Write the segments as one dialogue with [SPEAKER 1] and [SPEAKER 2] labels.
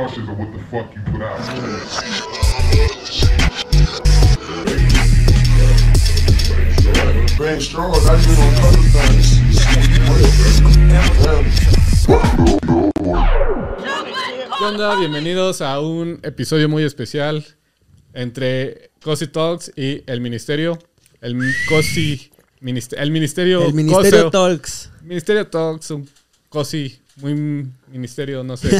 [SPEAKER 1] ¿Qué
[SPEAKER 2] onda? Bienvenidos a un episodio muy especial entre Cosi Talks y el Ministerio. El Cosi Ministerio. El Ministerio Talks. Talks. Ministerio Talks, un Cosi muy ministerio, no sé,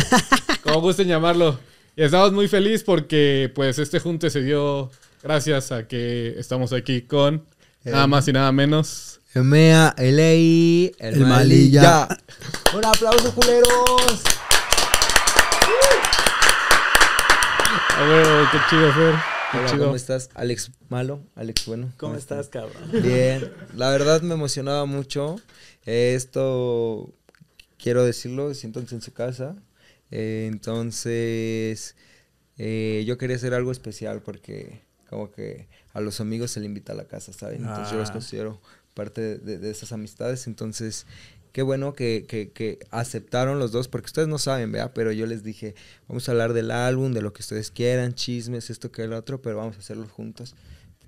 [SPEAKER 2] como gusten llamarlo. Y estamos muy felices porque pues este junte se dio gracias a que estamos aquí con nada más y nada menos. Emea Elei, el, Malilla.
[SPEAKER 3] Un aplauso, culeros.
[SPEAKER 2] A ver, qué chido, Fer. Hola, ¿cómo
[SPEAKER 3] estás? Alex Malo, Alex Bueno. ¿Cómo, ¿Cómo estás, cabrón? Bien, la verdad me emocionaba mucho. Esto quiero decirlo, siéntanse en su casa. Eh, entonces, eh, yo quería hacer algo especial porque como que a los amigos se le invita a la casa, ¿saben? Entonces yo los ah. considero parte de, esas amistades. Entonces, qué bueno que, que, que, aceptaron los dos, porque ustedes no saben, ¿vea? Pero yo les dije, vamos a hablar del álbum, de lo que ustedes quieran, chismes, esto que el otro, pero vamos a hacerlo juntos,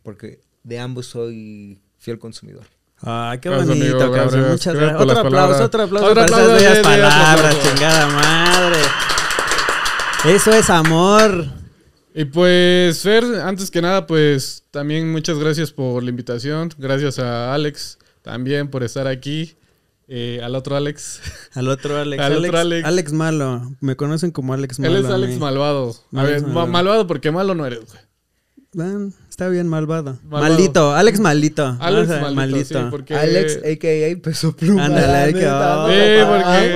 [SPEAKER 3] porque de ambos soy fiel consumidor. Ah, qué bonito, cabrón. Muchas gracias. Otro aplauso, otro aplauso, otro
[SPEAKER 4] aplauso palabras, chingada
[SPEAKER 2] madre. Eso es amor. Y pues, Fer, antes que nada, pues también muchas gracias por la invitación. Gracias a Alex también por estar aquí. Eh, al otro Alex. Al otro Alex. Alex,
[SPEAKER 4] malo. Me conocen como Alex malo. Él es Alex malvado. A ver, malvado.
[SPEAKER 2] malvado porque malo no eres,
[SPEAKER 4] güey bien malvada. Maldito, Alex maldito. Alex maldito, Alex, a.k.a. Peso Pluma. Ándale,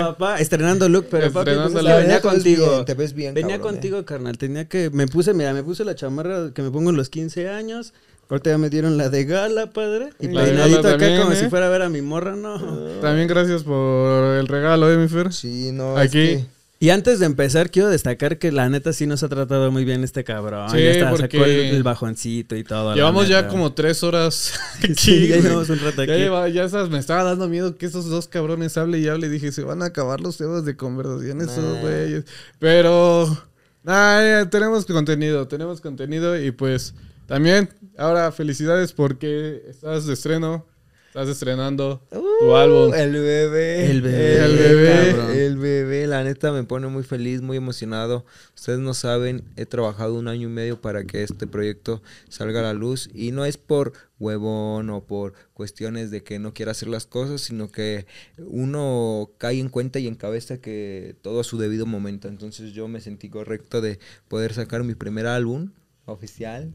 [SPEAKER 4] papá. Estrenando look, pero pues, venía contigo. te ves bien, Venía eh. contigo, carnal. Tenía que... Me puse, mira, me puse la chamarra que me pongo en los 15 años. Ahorita ya me dieron la de gala, padre. Y peinadito acá como ¿eh? si fuera a ver a mi morra, no. También gracias por el regalo, ¿eh, mi Fer? Sí, no, Aquí. Y antes de empezar, quiero destacar que la neta sí nos ha tratado muy bien este cabrón. Sí, ya está, sacó el,
[SPEAKER 2] bajoncito y todo. Llevamos ya como tres horas aquí. Sí, ya llevamos un rato aquí. Ya, me estaba dando miedo que esos dos cabrones hable y hable. Y dije, se van a acabar los temas de conversación esos güeyes. Pero, nada, tenemos contenido, tenemos contenido. Y pues, también, ahora felicidades porque estás de estreno. Estás estrenando tu uh, álbum. El bebé. El bebé. Eh,
[SPEAKER 3] el bebé. El bebé. La neta me pone muy feliz, muy emocionado. Ustedes no saben, he trabajado un año y medio para que este proyecto salga a la luz. Y no es por huevón o por cuestiones de que no quiera hacer las cosas, sino que uno cae en cuenta y en cabeza que todo a su debido momento. Entonces yo me sentí correcto de poder sacar mi primer álbum oficial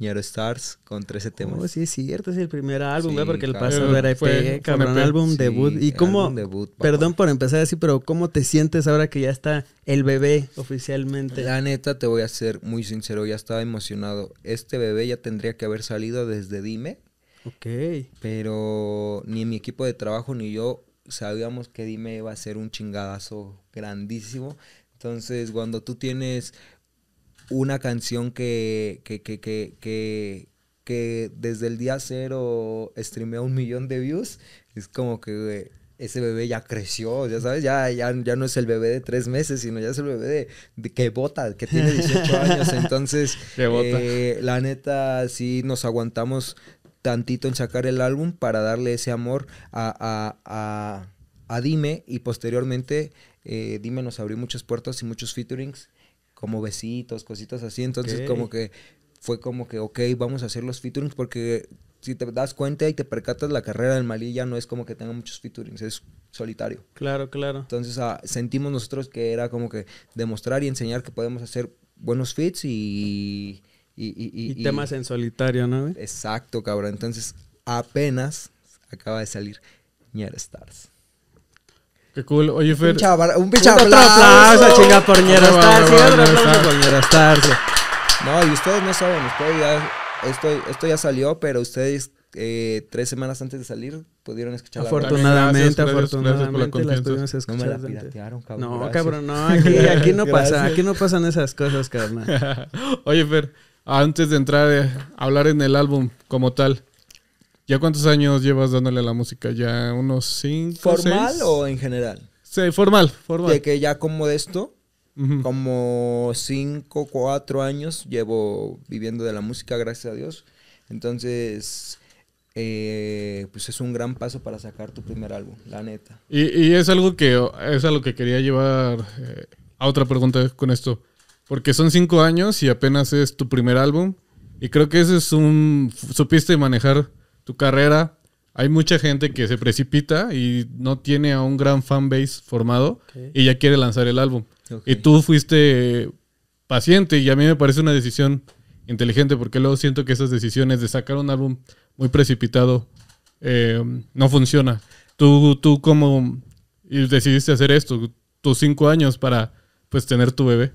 [SPEAKER 3] Nero Stars con 13 temas. Oh, sí,
[SPEAKER 1] es cierto,
[SPEAKER 4] es el primer álbum, ¿verdad? porque el pasado eh, era EP, cabrón, álbum debut. ¿Y cómo, perdón por empezar así, pero cómo te sientes ahora que ya está el bebé
[SPEAKER 3] oficialmente? La neta, te voy a ser muy sincero, ya estaba emocionado. Este bebé ya tendría que haber salido desde Dime. Ok. Pero ni mi equipo de trabajo ni yo sabíamos que Dime iba a ser un chingadazo grandísimo. Entonces, cuando tú tienes una canción que, que, que, desde el día cero streameó un millón de views, es como que ese bebé ya creció, ya sabes, ya, ya, ya no es el bebé de tres meses, sino ya es el bebé de, que vota que tiene 18 años. Entonces, eh, la neta, sí nos aguantamos tantito en sacar el álbum para darle ese amor a, Dime y posteriormente eh, Dime nos abrió muchas puertas y muchos featurings como besitos, cositas así. Entonces, como que fue como que, ok, vamos a hacer los featurings porque si te das cuenta y te percatas, la carrera del Malí ya no es como que tenga muchos featurings, es solitario. Claro, claro. Entonces ah, sentimos nosotros que era como que demostrar y enseñar que podemos hacer buenos fits y... Y, temas en solitario, ¿no? Exacto, cabrón. Entonces apenas acaba de salir Nier Stars. Qué cool. Oye, Fer. Un pinche Un pinche aplauso. chinga porñera, No, y ustedes no saben. Ustedes ya, esto, esto ya salió, pero ustedes eh, tres semanas antes de salir pudieron escuchar afortunadamente, la afortunadamente, afortunadamente por
[SPEAKER 4] la, no cabrón no cabrón no aquí, aquí no pasa aquí
[SPEAKER 2] no pasan esas cosas cabrón oye Fer antes de entrar a eh, hablar en el álbum como tal ¿Ya cuántos años llevas dándole a la música? ¿Ya unos cinco? ¿Formal
[SPEAKER 3] o en general?
[SPEAKER 2] Sí, formal, formal. De
[SPEAKER 3] que ya como de esto, como cinco, cuatro años llevo viviendo de la música, gracias a Dios. Entonces, eh, pues es un gran paso para sacar tu primer álbum, la neta.
[SPEAKER 2] Y, es algo que es algo que quería llevar eh, a otra pregunta con esto. Porque son cinco años y apenas es tu primer álbum. Y creo que ese es un. Supiste manejar tu carrera. Hay mucha gente que se precipita y no tiene a un gran fanbase formado y ya quiere lanzar el álbum. Y tú fuiste paciente y a mí me parece una decisión inteligente porque luego siento que esas decisiones de sacar un álbum muy precipitado eh, no funciona. Tú, tú cómo decidiste hacer esto, tus cinco años para pues tener tu bebé.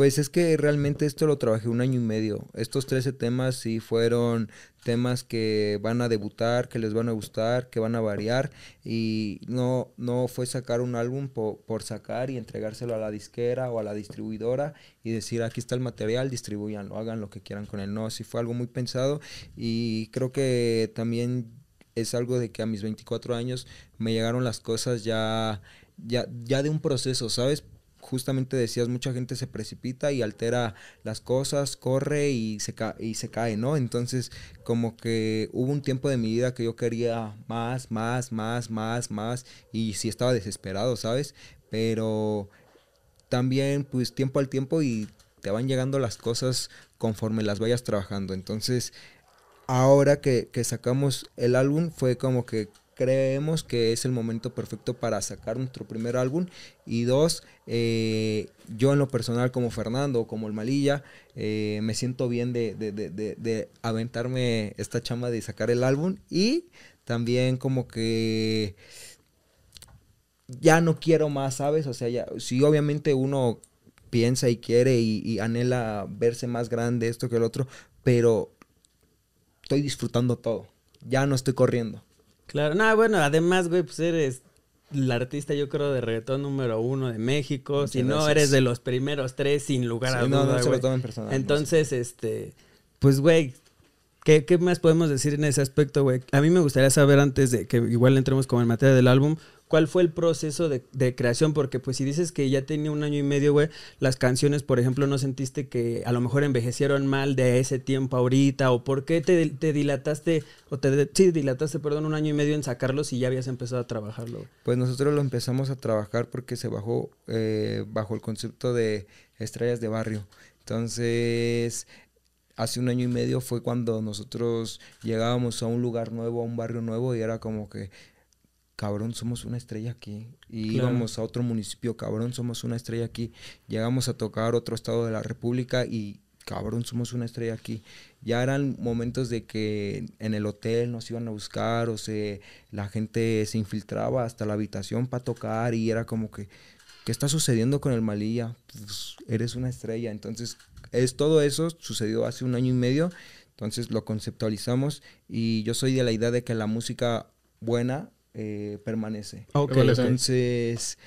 [SPEAKER 3] Pues es que realmente esto lo trabajé un año y medio. Estos 13 temas sí fueron temas que van a debutar, que les van a gustar, que van a variar y no, no fue sacar un álbum por sacar y entregárselo a la disquera o a la distribuidora y decir aquí está el material, distribuyanlo, hagan lo que quieran con él. No, sí fue algo muy pensado y creo que también es algo de que a mis 24 años me llegaron las cosas ya, ya, ya de un proceso, ¿sabes? justamente decías, mucha gente se precipita y altera las cosas, corre y se, y se cae, ¿no? Entonces, como que hubo un tiempo de mi vida que yo quería más, más, más, más, más, y sí estaba desesperado, ¿sabes? Pero también, pues tiempo al tiempo y te van llegando las cosas conforme las vayas trabajando. Entonces, ahora que sacamos el álbum fue como que creemos que es el momento perfecto para sacar nuestro primer álbum. Y dos, eh, yo en lo personal como Fernando, como el Malilla, eh, me siento bien de, aventarme esta chamba de sacar el álbum. Y también como que ya no quiero más, ¿sabes? O sea, ya, obviamente uno piensa y quiere y anhela verse más grande, esto que el otro, pero estoy disfrutando todo. Ya no estoy corriendo
[SPEAKER 4] Claro, no, bueno, además, güey, pues eres la artista, yo creo, de reggaetón número uno de México. si no, eres de los primeros tres, sin lugar a dudas. No, Entonces, este, pues, güey, ¿qué, ¿qué, más podemos decir en ese aspecto, güey? A mí me gustaría saber antes de que igual entremos como en materia del álbum, cuál fue el proceso de, creación, porque pues si dices que ya tenía un año y medio, güey, las canciones, por ejemplo, no sentiste que a lo mejor envejecieron mal de ese tiempo ahorita, o por qué te, dilataste, o te, sí, dilataste, perdón, un año y medio en sacarlos si ya habías empezado a trabajarlo.
[SPEAKER 3] Pues nosotros lo empezamos a trabajar porque se bajó eh, bajo el concepto de estrellas de barrio. Entonces, hace un año y medio fue cuando nosotros llegábamos a un lugar nuevo, a un barrio nuevo, y era como que cabrón, somos una estrella aquí. Y vamos íbamos a otro municipio, cabrón, somos una estrella aquí. Llegamos a tocar otro estado de la República y cabrón, somos una estrella aquí. Ya eran momentos de que en el hotel nos iban a buscar o se la gente se infiltraba hasta la habitación para tocar y era como que ¿qué está sucediendo con el Malilla? Pues, eres una estrella. Entonces, es todo eso sucedió hace un año y medio. Entonces lo conceptualizamos y yo soy de la idea de que la música buena eh, permanece. Entonces,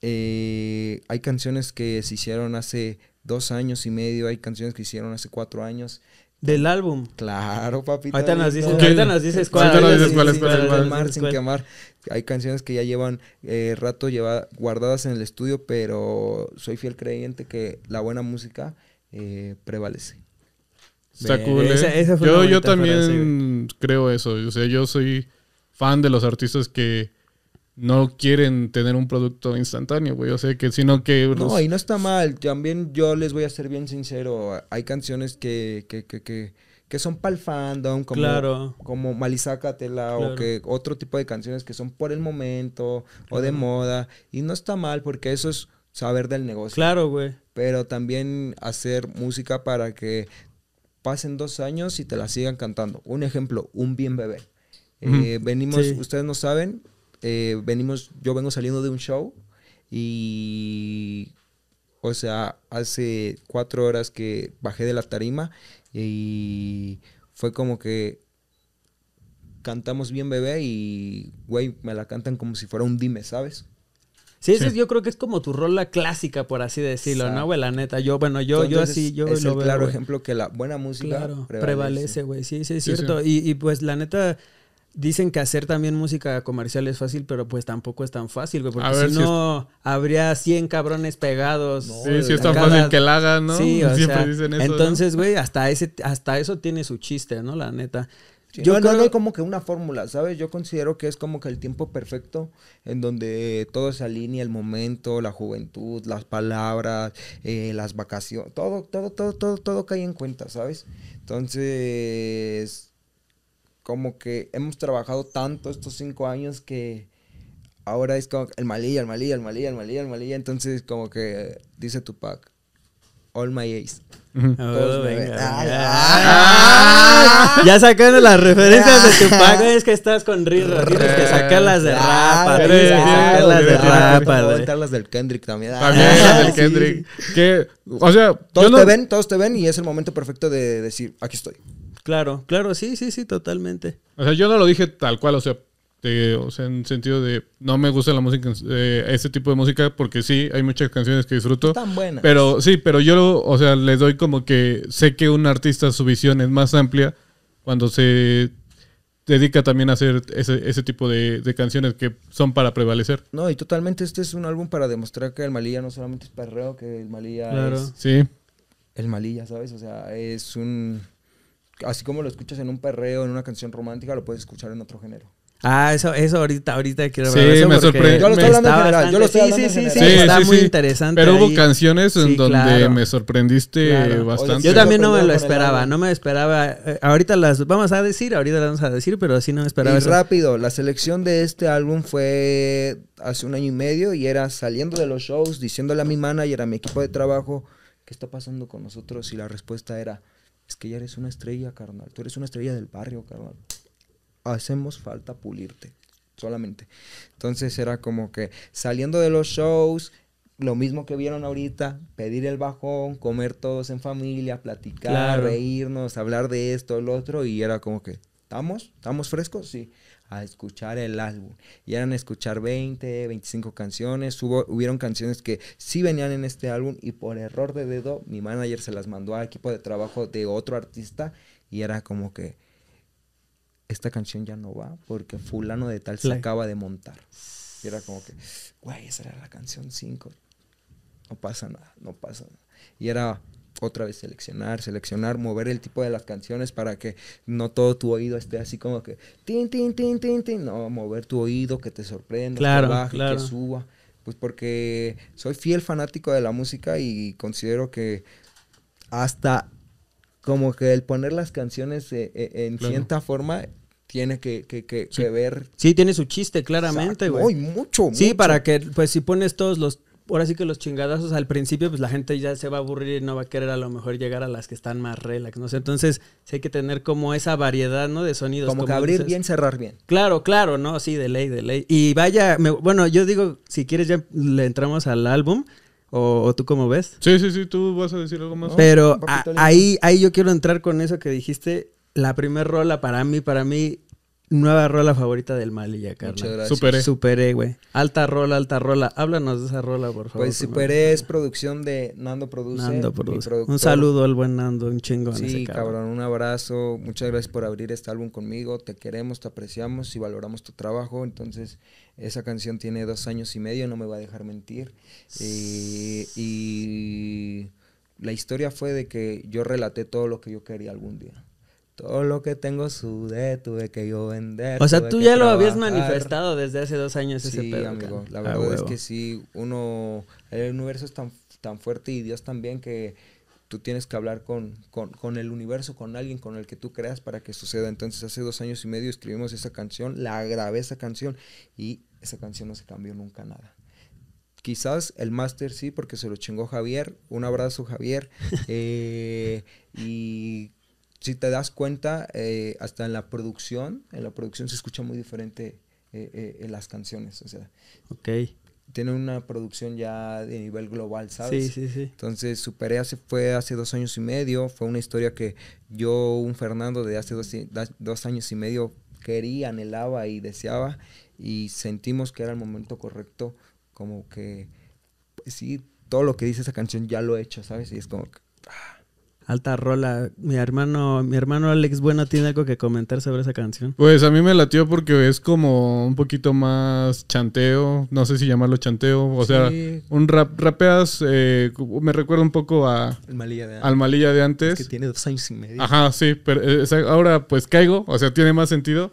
[SPEAKER 3] eh, hay canciones que se hicieron hace dos años y medio, hay canciones que hicieron hace cuatro años. Del álbum. Claro, papito. Ahorita dices, dices cuál. Ahorita sin quemar. Hay canciones que ya llevan eh, rato lleva, guardadas en el estudio, pero soy fiel creyente que la buena música prevalece. yo, también
[SPEAKER 2] creo eso. O sea, yo soy fan de los artistas que no quieren tener un producto instantáneo, güey. O sea, que sino que... No, y
[SPEAKER 3] no está mal. También yo les voy a ser bien sincero. Hay canciones que, que, que, que, que son pal como, claro. como Malizácatela o que otro tipo de canciones que son por el momento o de moda. Y no está mal porque eso es saber del negocio. Claro, güey. Pero también hacer música para que pasen dos años y te la sigan cantando. Un ejemplo, un bien bebé. Eh, venimos, ustedes no saben, eh, venimos, yo vengo saliendo de un show y, o sea, hace cuatro horas que bajé de la tarima y fue como que cantamos bien bebé y, güey, me la cantan como si fuera un dime, ¿sabes? Sí, yo creo que es como tu rola clásica, por así decirlo, ¿no, güey? La neta, yo, bueno, yo, yo así, yo
[SPEAKER 4] es el claro ejemplo que la buena música prevalece, güey. Sí, sí, es cierto. Y, y pues la neta, Dicen que hacer también música comercial es fácil, pero pues tampoco es tan fácil, güey. Porque si, no, habría 100 cabrones pegados. sí, sí es tan fácil que la hagan, ¿no? Sí, Siempre dicen eso. Entonces, güey, hasta, ese,
[SPEAKER 3] hasta eso tiene su chiste, ¿no? La neta. yo no, creo... como que una fórmula, ¿sabes? Yo considero que es como que el tiempo perfecto en donde todo se alinea, el momento, la juventud, las palabras, eh, las vacaciones, todo, todo, todo, todo, todo cae en cuenta, ¿sabes? Entonces como que hemos trabajado tanto estos cinco años que ahora es como el malilla, el malilla, el malilla, el malilla, el malilla. Entonces, como que dice Tupac, all my ace. Oh, ah, ya sacaron las ah. referencias de ah.
[SPEAKER 4] Tupac, es que estás con Rirro, es que las de rapa las sacarlas de rapa sacarlas las del Kendrick también. También las del Kendrick. o sea, todos te ven, todos
[SPEAKER 3] te ven y es el momento perfecto de decir, aquí estoy. Claro, claro, sí,
[SPEAKER 4] sí, sí, totalmente.
[SPEAKER 2] O sea, yo no lo dije tal cual, o sea, o sea, en sentido de no me gusta la música, este tipo de música, porque sí, hay muchas canciones que disfruto. Están buenas. Pero sí, pero yo, o sea, les doy como que sé que un artista su visión es más amplia cuando se dedica también a hacer ese, ese tipo de, canciones que son para prevalecer.
[SPEAKER 3] No, y totalmente este es un álbum para demostrar que el Malilla no solamente es perreo, que el Malilla claro. Sí. El Malilla, ¿sabes? O sea, es un así como lo escuchas en un perreo, en una canción romántica, lo puedes escuchar en otro género.
[SPEAKER 4] Ah, eso, eso ahorita, ahorita quiero ver. Sí, me sorprendió. Yo lo estoy hablando general. sí, sí, sí, sí, está muy interesante. Pero hubo canciones en donde me sorprendiste bastante. yo también no me lo esperaba, no me esperaba. ahorita las vamos a decir, ahorita las vamos a decir, pero así no me esperaba. Y
[SPEAKER 3] rápido, la selección de este álbum fue hace un año y medio y era saliendo de los shows, diciéndole a mi manager, a mi equipo de trabajo, ¿qué está pasando con nosotros? Y la respuesta era, es que ya eres una estrella, carnal, tú eres una estrella del barrio, carnal. Hacemos falta pulirte, solamente. Entonces era como que saliendo de los shows, lo mismo que vieron ahorita, pedir el bajón, comer todos en familia, platicar, reírnos, hablar de esto, el otro, y era como que, ¿estamos? ¿Estamos frescos? Sí a escuchar el álbum. Y eran escuchar 20, 25 canciones. Hubo, hubieron canciones que sí venían en este álbum y por error de dedo mi manager se las mandó al equipo de trabajo de otro artista y era como que esta canción ya no va porque fulano de tal se acaba de montar. Y era como que, güey, esa era la canción 5. No pasa nada, no pasa nada. Y era, otra vez seleccionar, seleccionar, mover el tipo de las canciones para que no todo tu oído esté así como que tin, tin, tin, tin, tin. No, mover tu oído, que te sorprenda, que baje, que suba. Pues porque soy fiel fanático de la música y considero que hasta como que el poner las canciones eh, eh, en cierta forma tiene que, ver. Sí, tiene su chiste, claramente, güey. Mucho, mucho. Sí, para que, pues si
[SPEAKER 4] pones todos los ahora sí que los chingadazos al principio, pues la gente ya se va a aburrir y no va a querer a lo mejor llegar a las que están más relax, no Entonces, sí hay que tener como esa variedad, ¿no? De sonidos. Como, abrir bien, cerrar bien. Claro, claro, ¿no? Sí, de ley, de ley. Y vaya, bueno, yo digo, si quieres ya le entramos al álbum. O, tú cómo ves? Sí,
[SPEAKER 2] sí, sí, tú vas a decir algo más. Pero ahí,
[SPEAKER 4] ahí yo quiero entrar con eso que dijiste. La primer rola para mí, para mí, Nueva rola favorita del Mali ya, Carla. Muchas gracias. Superé. E. Superé, e, güey. Alta rola, alta rola. Háblanos de esa rola, por favor. Pues Superé e es
[SPEAKER 3] producción de Nando Produce. Nando Produce. Un saludo al
[SPEAKER 4] buen Nando, un chingo Sí, cabrón.
[SPEAKER 3] un abrazo. Muchas gracias por abrir este álbum conmigo. Te queremos, te apreciamos y valoramos tu trabajo. Entonces, esa canción tiene dos años y medio, no me va a dejar mentir. y la historia fue de que yo relaté todo lo que yo quería algún día. Todo lo que tengo su sudé, tuve que yo vender. O sea, tú ya lo habías manifestado desde hace dos años sí, amigo. La verdad es que sí, uno. El universo es tan, tan fuerte y Dios también que tú tienes que hablar con, el universo, con alguien con el que tú creas para que suceda. Entonces, hace dos años y medio escribimos esa canción, la grabé esa canción y esa canción no se cambió nunca nada. Quizás el máster sí, porque se lo chingó Javier. Un abrazo, Javier. Eh, y si te das cuenta, eh, hasta en la producción, en la producción se escucha muy diferente eh, eh, en las canciones. O sea, tiene una producción ya de nivel global, ¿sabes? Sí, sí, sí. Entonces, Superé hace, fue hace dos años y medio. Fue una historia que yo, un Fernando de hace dos, años y medio, quería, anhelaba y deseaba. Y sentimos que era el momento correcto, como que, sí, todo lo que dice esa canción ya lo he hecho, ¿sabes? Y es como ah,
[SPEAKER 4] Alta rola. Mi hermano, mi hermano Alex Bueno tiene algo que comentar sobre esa canción.
[SPEAKER 3] Pues a
[SPEAKER 2] mí me latió porque es como un poquito más chanteo, no sé si llamarlo chanteo, o sea, un rap, rapeas, eh, me recuerda un poco a... El de antes. Al Malilla de antes. que tiene dos años y medio. Ajá, sí, pero eh, ahora pues caigo, o sea, tiene más sentido,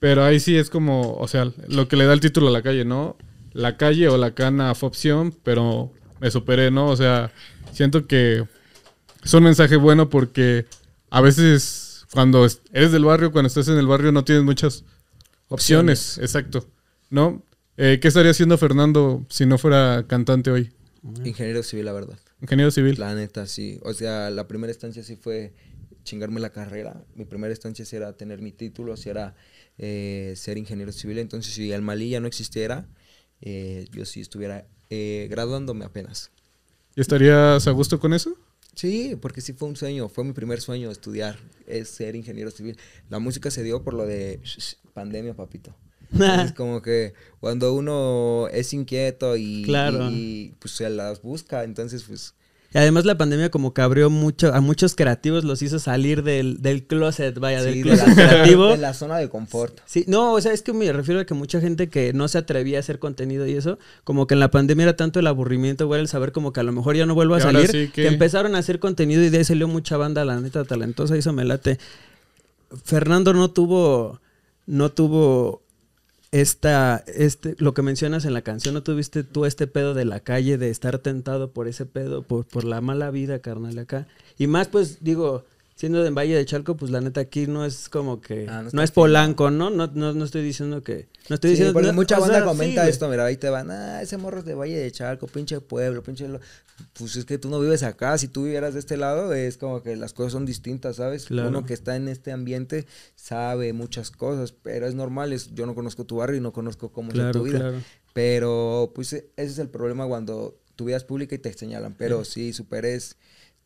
[SPEAKER 2] pero ahí sí es como, o sea, lo que le da el título a la calle, ¿no? La calle o la cana fue opción, pero me superé, ¿no? O sea, siento que es un mensaje bueno porque a veces cuando eres del barrio, cuando estás en el barrio, no tienes muchas opciones. Exacto. ¿No? Eh, ¿Qué estaría haciendo Fernando si no fuera cantante hoy?
[SPEAKER 3] Ingeniero civil, la verdad. Ingeniero civil. La neta, sí. O sea, la primera estancia sí fue chingarme la carrera. Mi primera estancia sí era tener mi título, sí era eh, ser ingeniero civil. Entonces, si el Malí no existiera, eh, yo sí estuviera graduándome apenas.
[SPEAKER 2] ¿Y estarías a gusto con eso? Sí, porque sí fue un
[SPEAKER 3] sueño, fue mi primer sueño estudiar, es eh, ser ingeniero civil. La música se dio por lo de pandemia, papito. es como que cuando uno es inquieto y, pues se las busca, entonces pues
[SPEAKER 4] y además la pandemia como que abrió mucho, a muchos creativos los hizo salir del, closet, vaya, del closet de la, creativo. De la zona de confort. Sí, no, o sea, es que me refiero a que mucha gente que no se atrevía a hacer contenido y eso, como que en la pandemia era tanto el aburrimiento, o el saber como que a lo mejor ya no vuelvo a salir, que... empezaron a hacer contenido y de ahí salió mucha banda, la neta, talentosa, hizo me late. Fernando no tuvo, no tuvo esta, este, lo que mencionas en la canción, ¿no tuviste tú este pedo de la calle, de estar tentado por ese pedo, por, por la mala vida, carnal, acá? Y más, pues, digo, siendo de Valle de Chalco, pues la neta aquí no es como que. Ah, no, es Polanco, ¿no? ¿no?
[SPEAKER 3] No, no, estoy diciendo que. No estoy sí, diciendo porque mucha banda comenta esto, mira, ahí te van, ah, ese morro es de Valle de Chalco, pinche pueblo, pinche. Lo... Pues es que tú no vives acá, si tú vivieras de este lado, es como que las cosas son distintas, ¿sabes? Uno que está en este ambiente sabe muchas cosas, pero es normal, yo no conozco tu barrio y no conozco cómo es tu vida. Pero pues e, ese es el problema cuando tu vida es pública y te señalan, pero sí, superes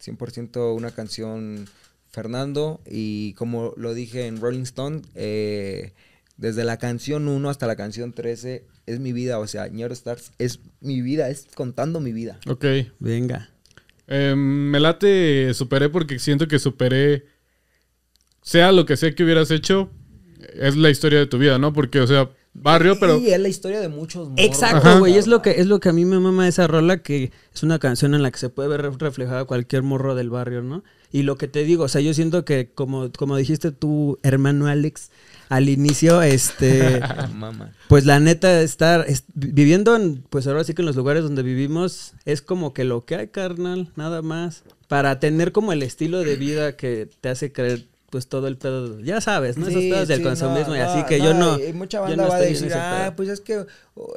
[SPEAKER 3] es 100% una canción Fernando, y como lo dije en Rolling Stone, eh, desde la canción 1 hasta la canción 13 es mi vida, o sea, Ñero Stars es mi vida, es contando mi vida.
[SPEAKER 2] Ok. Venga. Em, me late, superé porque siento que superé, sea lo que sea que hubieras hecho, es la historia de tu vida, ¿no? Porque, o sea, barrio, pero... Sí, es
[SPEAKER 3] la historia de muchos. Morros. Exacto, güey, es
[SPEAKER 2] lo, que, es lo que a mí
[SPEAKER 4] me mama esa rola, que es una canción en la que se puede ver reflejada cualquier morro del barrio, ¿no? Y lo que te digo, o sea, yo siento que como, como dijiste tu hermano Alex al inicio, este, pues la neta estar viviendo en, pues ahora sí que en los lugares donde vivimos es como que lo que hay, carnal, nada más, para tener como el estilo de vida que te hace creer pues todo el pedo, ya sabes, ¿no? Esos pedos del consumismo y así que yo no. Mucha banda
[SPEAKER 3] ah, pues es que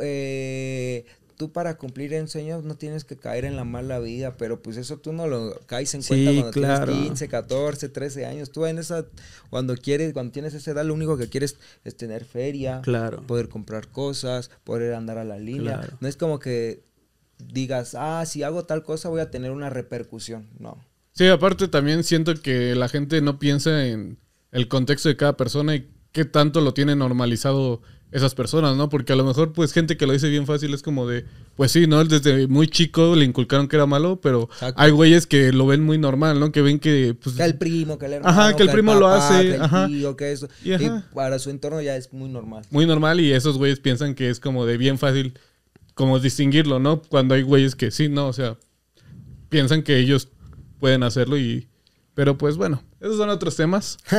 [SPEAKER 3] eh, tú para cumplir en sueños no tienes que caer en la mala vida, pero pues eso tú no lo caes en cuenta cuando tienes 15, 14, 13 años. Tú en esa, cuando quieres, cuando tienes esa edad, lo único que quieres es tener feria, poder comprar cosas, poder andar a la línea. No es como que digas, ah, si hago tal cosa voy a tener una repercusión. No.
[SPEAKER 2] Sí, aparte también siento que la gente no piensa en el contexto de cada persona y qué tanto lo tiene normalizado esas personas, ¿no? Porque a lo mejor, pues, gente que lo dice bien fácil es como de, pues sí, ¿no? Desde muy chico le inculcaron que era malo, pero hay güeyes que lo ven muy normal, ¿no? Que ven que, pues... Que el
[SPEAKER 3] primo, que el Ajá, que el primo lo hace, ajá. que eso. y, para su entorno ya es muy normal.
[SPEAKER 2] Muy normal y esos güeyes piensan que es como de bien fácil, como distinguirlo, ¿no? Cuando hay güeyes que sí, ¿no? O sea, piensan que ellos pueden hacerlo y pero pues bueno, esos son otros temas. sí,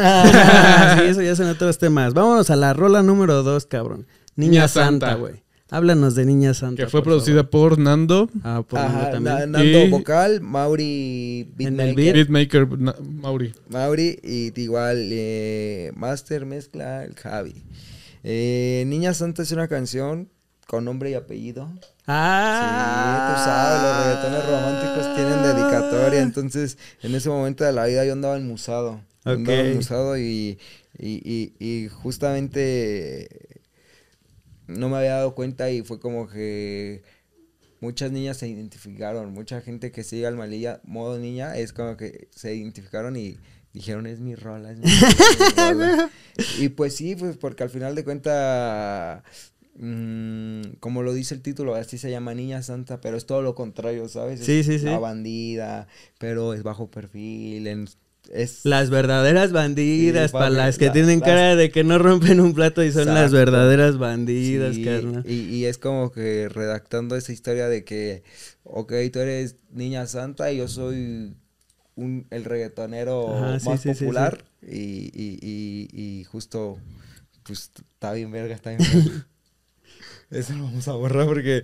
[SPEAKER 4] eso ya son otros temas. Vámonos a la rola número dos, cabrón. Niña, Santa, güey. Háblanos de Niña Santa. Que fue producida por
[SPEAKER 2] Nando. Ah, por Nando también. Nando
[SPEAKER 3] vocal, Mauri beatmaker. Beatmaker, Mauri. Mauri y igual eh, Master Mezcla, Javi. Eh, Niña Santa es una canción con nombre y apellido.
[SPEAKER 4] Ah.
[SPEAKER 3] Sí, tú sabes, los reggaetones ah. románticos tienen dedicatoria. Entonces, en ese momento de la vida yo andaba en musado Andaba en y, y, justamente no me había dado cuenta y fue como que muchas niñas se identificaron, mucha gente que sigue al malilla modo niña es como que se identificaron y dijeron es mi rola, es mi y pues sí, pues porque al final de cuenta Mm, como lo dice el título, así se llama Niña Santa, pero es todo lo contrario, ¿sabes? Sí, es sí, sí. La bandida, pero es bajo perfil, Las verdaderas bandidas, para las que tienen cara de que no rompen un plato
[SPEAKER 4] y son las verdaderas bandidas,
[SPEAKER 3] Y, es como que redactando esa historia de que, ok, tú eres niña santa y yo soy el reggaetonero más popular y, y, justo, pues, está bien verga, está bien Eso lo vamos a borrar porque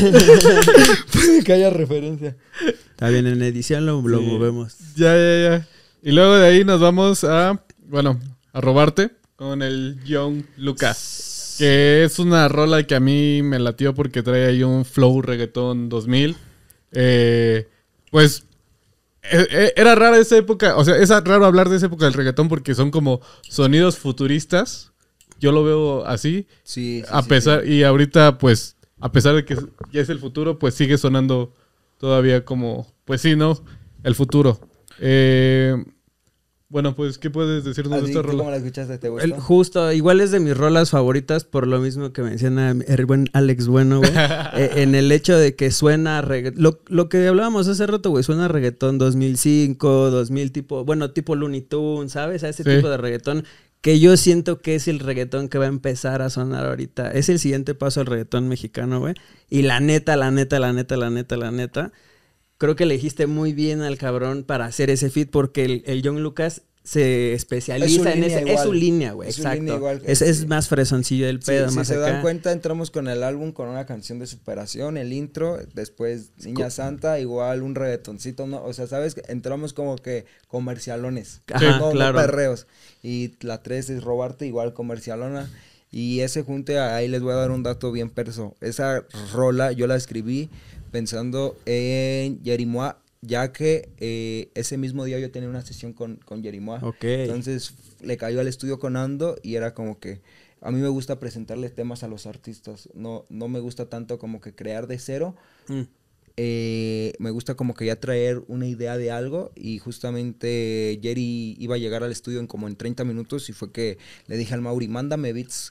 [SPEAKER 3] puede que haya referencia.
[SPEAKER 4] Está bien, en edición lo, lo movemos.
[SPEAKER 2] Ya, ya, ya. Y luego de ahí nos vamos a, bueno, a robarte con el Young Lucas. Que es una rola que a mí me latió porque trae ahí un flow reggaetón 2000. Eh, pues e, e, era rara esa época, o sea, es raro hablar de esa época del reggaetón porque son como sonidos futuristas yo lo veo así. Sí. sí a pesar, y ahorita, pues, a pesar de que ya es el futuro, pues sigue sonando todavía como, pues sí, ¿no? El futuro. Eh, bueno, pues, ¿qué puedes decir de este rola? justo, igual
[SPEAKER 4] es de mis rolas favoritas, por lo mismo que menciona el buen Alex Bueno, güey. Eh, en el hecho de que suena reggaetón. Lo, que hablábamos hace rato, güey, suena reggaetón 2005, 2000, tipo, bueno, tipo Looney Tunes, ¿sabes? A ese tipo de reggaetón que yo siento que es el reggaetón que va a empezar a sonar ahorita. Es el siguiente paso al reggaetón mexicano, güey. Y la neta, la neta, la neta, la neta, la neta. Creo que elegiste muy bien al cabrón para hacer ese fit porque el, el John Lucas se especializa en ese. Es su línea, güey. Es exacto. igual es, más fresoncillo del pedo. más si se dan
[SPEAKER 3] cuenta, entramos con el álbum con una canción de superación, el intro, después Niña Santa, igual un reggaetoncito. ¿no? O sea, ¿sabes? Entramos como que comercialones. Ajá, claro. perreos. Y la tres es robarte, igual comercialona. Y ese junte, ahí les voy a dar un dato bien perso. Esa rola yo la escribí pensando en Jerimoa ya que eh, ese mismo día yo tenía una sesión con, con Jerimoa. Entonces le cayó al estudio con Ando y era como que a mí me gusta presentarle temas a los artistas. No, no me gusta tanto como que crear de cero. Mm. Eh, me gusta como que ya traer una idea de algo y justamente Jerry iba a llegar al estudio en como en 30 minutos y fue que le dije al Mauri, mándame beats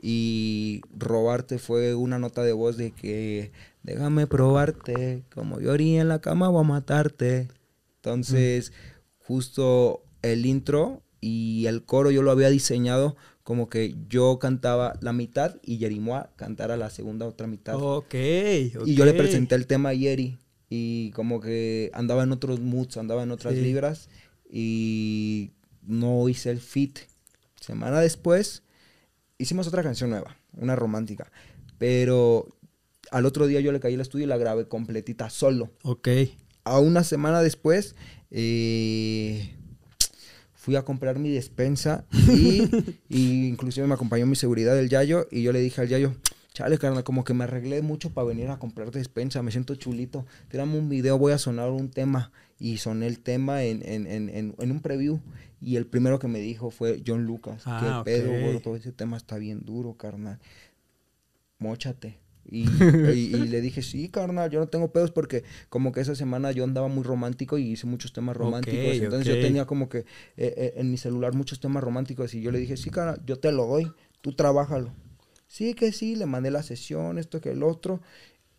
[SPEAKER 3] y robarte fue una nota de voz de que déjame probarte, como yo haría en la cama voy a matarte. Entonces, justo el intro y el coro yo lo había diseñado como que yo cantaba la mitad y Yerimoa cantara la segunda otra mitad. Ok, okay. Y yo le presenté el tema a Yeri y como que andaba en otros moods, andaba en otras libras y no hice el fit. Semana después hicimos otra canción nueva, una romántica, pero al otro día yo le caí al estudio y la grabé completita solo. Ok. A una semana después, eh, fui a comprar mi despensa y, inclusive me acompañó mi seguridad del Yayo y yo le dije al Yayo, chale carnal, como que me arreglé mucho para venir a comprar despensa, me siento chulito, tirame un video, voy a sonar un tema y soné el tema en, en, en, en un preview y el primero que me dijo fue John Lucas, ah, qué pedo, todo ese tema está bien duro carnal, mochate. Y, le dije, sí, carnal, yo no tengo pedos porque como que esa semana yo andaba muy romántico y hice muchos temas románticos. entonces yo tenía como que eh, eh, en mi celular muchos temas románticos y yo le dije, sí, carnal, yo te lo doy, tú trabájalo. Sí, que sí, le mandé la sesión, esto que el otro.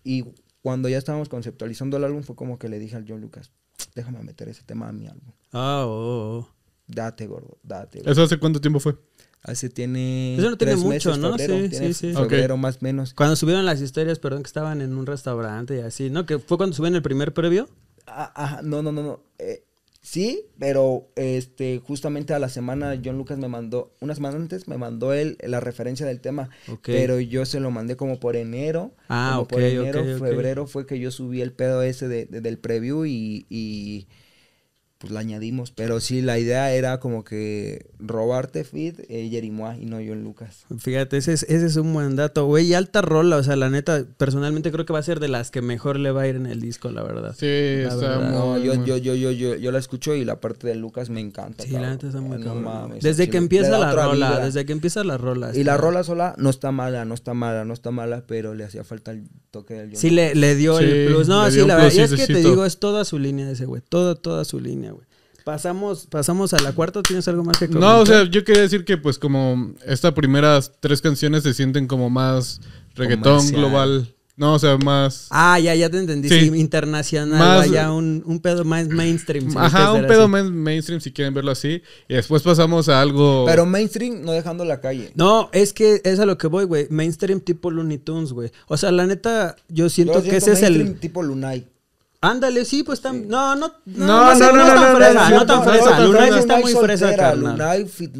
[SPEAKER 3] Y cuando ya estábamos conceptualizando el álbum fue como que le dije al John Lucas, déjame meter ese tema a mi álbum. Ah, oh, oh, oh. Date, gordo, date. ¿Eso hace
[SPEAKER 2] cuánto tiempo fue? Hace tiene.
[SPEAKER 3] Eso no tiene mucho, ¿no? sí, sí, sí. Febrero más menos.
[SPEAKER 4] Cuando subieron las historias, perdón, que estaban en un
[SPEAKER 3] restaurante y así, ¿no? Que fue cuando subieron el primer previo. Ah, no, no, no, no. Eh, sí, pero este, justamente a la semana John Lucas me mandó, unas semanas antes me mandó él la referencia del tema. Pero yo se lo mandé como por enero. Ah, como por enero, febrero fue que yo subí el pedo ese del preview y pues la añadimos. Pero sí, la idea era como que robarte Fit, eh, Jeremy y no yo en Lucas.
[SPEAKER 4] Fíjate, ese es, ese es un buen dato, güey. Y alta rola, o sea, la neta, personalmente creo que va a ser de las que mejor le va a ir en el disco, la verdad. Sí, está yo, yo, yo,
[SPEAKER 3] yo, yo, la escucho y la parte de Lucas me encanta. Desde que empieza la rola, desde que empieza la rola. Y la rola sola no está mala, no está mala, no está mala, pero le hacía falta el toque del yo. Sí, le,
[SPEAKER 4] le dio el plus. No, sí, la verdad. es que te digo, es toda su línea De ese, güey.
[SPEAKER 3] Toda, toda su línea.
[SPEAKER 4] Pasamos, pasamos a la cuarta, ¿tienes algo más que comentar? No, o sea,
[SPEAKER 2] yo quería decir que pues como estas primeras tres canciones se sienten como más reggaetón global. No, o sea, más... Ah, ya, ya te entendí. internacional, más, vaya,
[SPEAKER 4] un, un, pedo más mainstream. ajá, un pedo
[SPEAKER 2] más mainstream, si quieren verlo así. Y después pasamos a algo... Pero
[SPEAKER 3] mainstream no dejando la calle.
[SPEAKER 4] No, es que es a lo que voy, güey. Mainstream tipo Looney Tunes, güey. O sea, la neta, yo siento, que ese es el... tipo Lunay. Ándale, sí, pues están No, no, no, no, no, no, no, tan fresa, no, tan fresa. Luna está muy fresa, carnal.
[SPEAKER 3] Lunay fit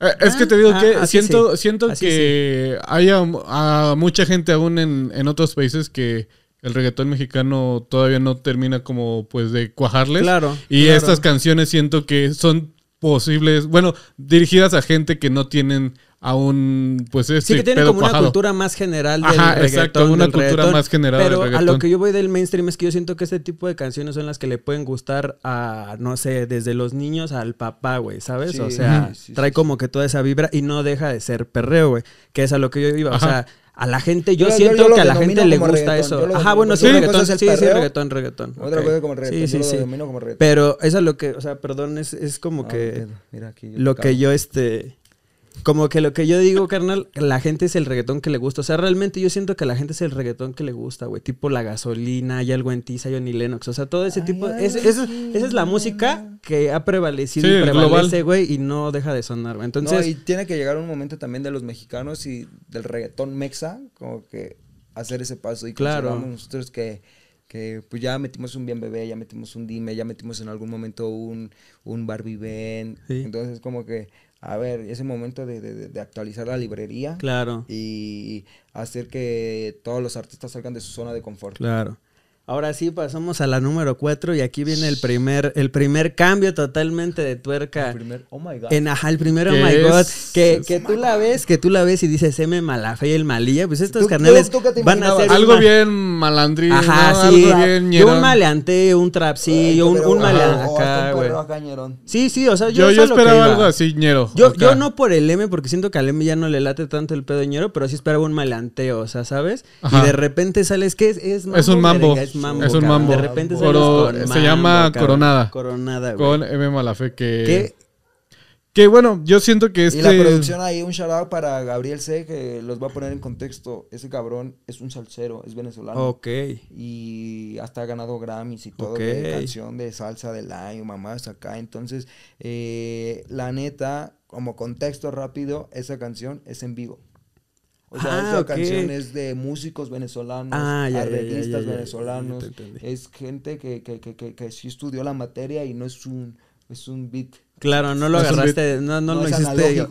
[SPEAKER 3] Eh, es que te digo ah, que ah, siento, siento
[SPEAKER 2] que hay a, mucha gente aún en, en otros países que el reggaetón mexicano todavía no termina como pues de cuajarles. Claro. Y estas canciones siento que son posibles, bueno, dirigidas a gente que no tienen a un pues este sí que tiene como una cultura más general del Ajá, exacto, una cultura más general pero del a lo que
[SPEAKER 4] yo voy del mainstream es que yo siento que este tipo de canciones son las que le pueden gustar a no sé desde los niños al papá güey sabes o sea trae como que toda esa vibra y no deja de ser perreo güey que es a lo que yo iba o sea a la gente, yo, siento que a la gente le gusta eso. Ajá, bueno, sí, reggaetón, sí, sí, reggaetón, reggaetón. Otra cosa como reggaetón, sí, sí, sí. Lo como reggaetón. Pero eso es lo que, o sea, perdón, es, es como ah, que mira, aquí lo que yo este como que lo que yo digo, carnal, la gente es el reggaetón que le gusta. O sea, realmente yo siento que la gente es el reggaetón que le gusta, güey. Tipo la gasolina, hay algo en tiza, Johnny Lennox. O sea, todo ese tipo. esa es la música que
[SPEAKER 3] ha prevalecido
[SPEAKER 4] y prevalece, güey, y no deja de sonar, güey. Entonces. y
[SPEAKER 3] tiene que llegar un momento también de los mexicanos y del reggaetón mexa, como que hacer ese paso. Y claro. nosotros que que pues ya metimos un bien bebé, ya metimos un dime, ya metimos en algún momento un, un Barbie Ben. Entonces como que a ver, es el momento de, de actualizar la librería. Claro. Y hacer que todos los artistas salgan de su zona de confort. Claro.
[SPEAKER 4] Ahora sí, pasamos a la número 4 y aquí viene el primer, el primer cambio totalmente de
[SPEAKER 3] tuerca. El primer, oh my god. En, ajá, el primer, oh my god.
[SPEAKER 4] que, tú la ves, que tú la ves y dices, M Malafe y el Malilla. Pues estos canales van a ser. Algo bien
[SPEAKER 2] malandrín.
[SPEAKER 4] Ajá, sí. Algo bien yo un maleante, un trapsillo, un, un maleante. Sí, sí, o sea, yo. Yo, esperaba algo así, ñero. Yo, yo no por el M, porque siento que al M ya no le late tanto el pedo ñero, pero sí esperaba un maleanteo, o sea, ¿sabes? Y de repente sales que es, Es un mambo es un mambo. De repente se llama Coronada. Coronada,
[SPEAKER 2] Con M. Malafe que... Que bueno, yo siento que este... Y la este producción ahí,
[SPEAKER 3] un shout para Gabriel C, que los va a poner en contexto. Ese cabrón es un salsero, es venezolano. Ok. Y hasta ha ganado Grammys y todo de canción de salsa del año, mamás acá. Entonces, eh, la neta, como contexto rápido, esa canción es en vivo. O sea, ah, canciones de músicos venezolanos, arreglistas venezolanos. es gente que, que, sí estudió la materia y no es un, es un beat. Claro, no lo agarraste, no, no, no, lo es hiciste. El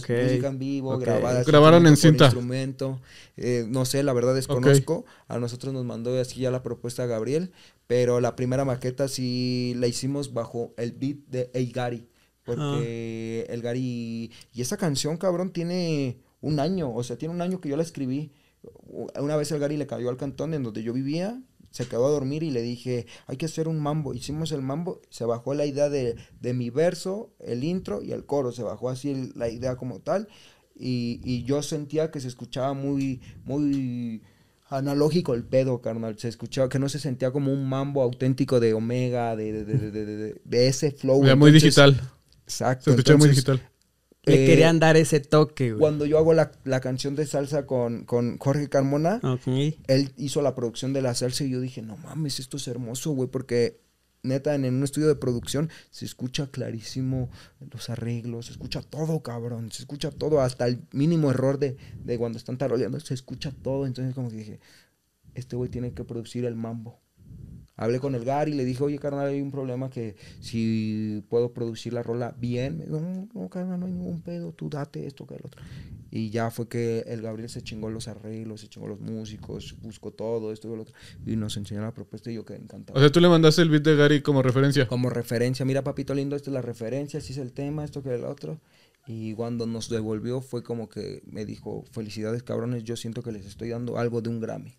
[SPEAKER 3] pedo, sino en vivo, grabada. Grabaron en cinta. Instrumento. no sé, la verdad desconozco. A nosotros nos mandó así ya la propuesta Gabriel, pero la primera maqueta sí la hicimos bajo el beat de El Gary. Porque el Gary. Y esa canción, cabrón, tiene un año, o sea, tiene un año que yo la escribí. Una vez el Gary le cayó al cantón en donde yo vivía, se quedó a dormir y le dije, hay que hacer un mambo. Hicimos el mambo, se bajó la idea de, mi verso, el intro y el coro, se bajó así la idea como tal. Y, y, yo sentía que se escuchaba muy, muy analógico el pedo, carnal. Se escuchaba que no se sentía como un mambo auténtico de Omega, de, de ese flow. Era muy digital. Exacto. Se escuchaba muy digital. Le eh, querían dar ese toque, güey. Cuando yo hago la, canción de salsa con, con Jorge Carmona, ah, él hizo la producción de la salsa y yo dije, no mames, esto es hermoso, güey, porque neta, en, un estudio de producción se escucha clarísimo los arreglos, se escucha todo, cabrón, se escucha todo, hasta el mínimo error de, de cuando están taroleando, se escucha todo. Entonces, como que dije, este güey tiene que producir el mambo. Hablé con el Gary y le dije, oye, carnal, hay un problema que si puedo producir la rola bien. Me dijo, no, no, carnal, no hay ningún pedo, tú date esto, que el otro. Y ya fue que el Gabriel se chingó los arreglos, se chingó los músicos, buscó todo, esto y lo otro. Y nos enseñó la propuesta y yo quedé encantado. O sea, tú le
[SPEAKER 2] mandaste el beat de Gary como referencia. Como referencia, mira,
[SPEAKER 3] papito lindo, esta es la referencia, así es el tema, esto que el otro. Y cuando nos devolvió fue como que me dijo, felicidades cabrones, yo siento que les estoy dando algo de un Grammy.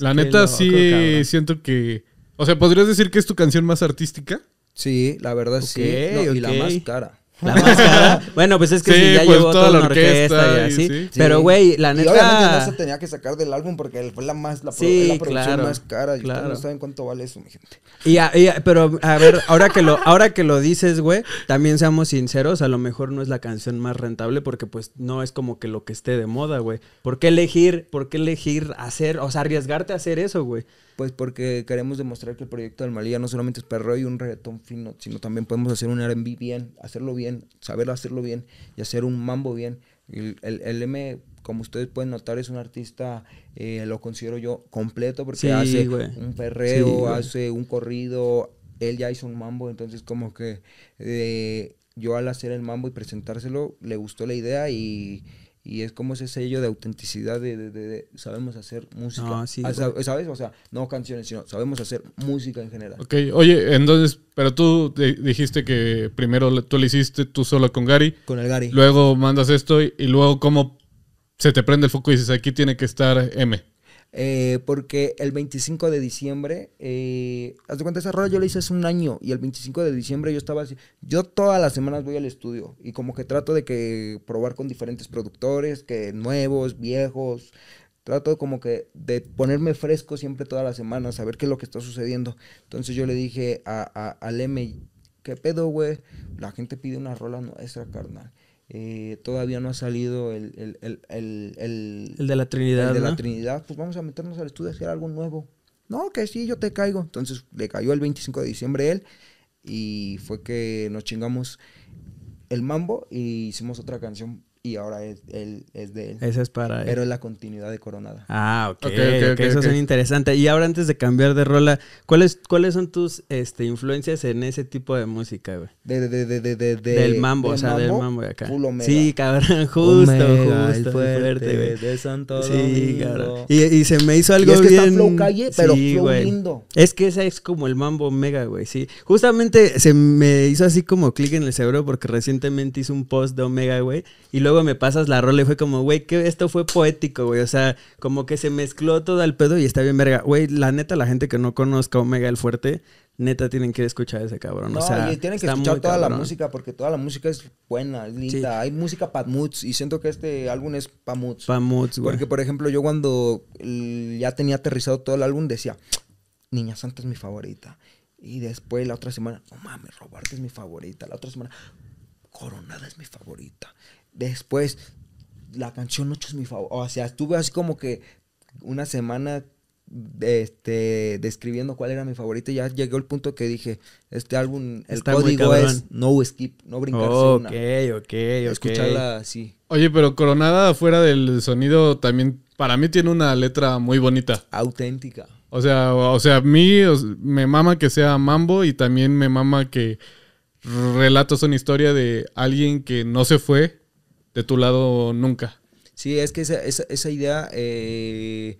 [SPEAKER 2] La neta, sí siento que. O sea, ¿podrías decir que es tu canción más artística? Sí, la verdad sí. Y la más cara. La más cara. Bueno, pues
[SPEAKER 3] es que sí, ya pues llevó toda, la orquesta, y así. Pero, güey, la neta. Y obviamente no se tenía que sacar del álbum porque fue la, más, la, sí, la producción más cara. Y claro. no saben cuánto vale eso, mi gente.
[SPEAKER 4] Y, pero, a ver, ahora que lo, ahora que lo dices, güey, también seamos sinceros, a lo mejor no es la canción más rentable porque, pues, no es como que lo que esté de moda, güey. ¿Por qué elegir, por qué elegir
[SPEAKER 3] hacer, o sea, arriesgarte a hacer eso, güey? pues porque queremos demostrar que el proyecto de Almalía no solamente es perro y un reggaetón fino, sino también podemos hacer un R&B bien, hacerlo bien, saber hacerlo bien y hacer un mambo bien. El, el, M, como ustedes pueden notar, es un artista, eh, lo considero yo, completo porque hace un perreo, hace un corrido, él ya hizo un mambo, entonces como que eh, yo al hacer el mambo y presentárselo, le gustó la idea y y es como ese sello de autenticidad de, sabemos hacer
[SPEAKER 2] música. Ah, ah,
[SPEAKER 3] ¿Sabes? O sea, no canciones, sino sabemos hacer música en general. Ok,
[SPEAKER 2] oye, entonces, pero tú dijiste que primero tú lo hiciste tú solo con Gary. Con el Gary. Luego mandas esto y, y luego cómo se te prende el foco y dices, aquí tiene que estar M.
[SPEAKER 3] Eh, porque el 25 de diciembre, eh, haz de cuenta, esa rola yo la hice hace un año y el 25 de diciembre yo estaba así. Yo todas las semanas voy al estudio y como que trato de que probar con diferentes productores, que nuevos, viejos. Trato como que de ponerme fresco siempre todas las semanas, saber qué es lo que está sucediendo. Entonces yo le dije a, al M, ¿qué pedo, güey? La gente pide una rola nuestra, carnal. Eh, todavía no ha salido el, de la Trinidad. de la Trinidad. Pues vamos a meternos al estudio a hacer algo nuevo. No, que sí, yo te caigo. Entonces le cayó el 25 de diciembre él y fue que nos chingamos el mambo y hicimos otra canción y ahora es, él, es de él. Esa es para él. Pero es la continuidad de Coronada. Ah, ok. okay,
[SPEAKER 4] okay, eso es interesante. Y ahora antes de cambiar de rola, ¿cuáles, cuáles son tus este, influencias en ese tipo de música, güey? De, de, de, de, de, del mambo, o sea, del mambo de acá. Sí, cabrón, justo, justo. El fuerte, güey. De Santo Sí, cabrón. Y, y, se me hizo algo es que bien... Está flow calle, pero sí, güey. lindo. Es que esa es como el mambo mega, güey, sí. Justamente se me hizo así como clic en el cerebro porque recientemente hice un post de omega, güey, y luego me pasas la rola y fue como, güey, que esto fue poético, güey. O sea, como que se mezcló todo el pedo y está bien verga. Güey, la neta, la gente que no conozca Omega el Fuerte, neta tienen que escuchar ese cabrón. o sea, tienen que escuchar toda la
[SPEAKER 3] música porque toda la música es buena, es linda. Hay música pamuts, y siento que este álbum es pamuts. moods. Porque, por ejemplo, yo cuando ya tenía aterrizado todo el álbum decía, Niña Santa es mi favorita. Y después la otra semana, no mames, Robarte es mi favorita. La otra semana, Coronada es mi favorita. Después, la canción no es mi favorita. O sea, estuve así como que una semana este, describiendo cuál era mi favorito, ya llegó el punto que dije, este álbum, el código es no skip, no brincarse Ok, ok, ok. Escucharla así.
[SPEAKER 2] Oye, pero Coronada fuera del sonido también, para mí tiene una letra muy bonita. Auténtica. O sea, o sea, a mí me mama que sea mambo y también me mama que relatos una historia de alguien que no se fue, de tu lado nunca.
[SPEAKER 3] Sí, es que esa, esa, idea, eh,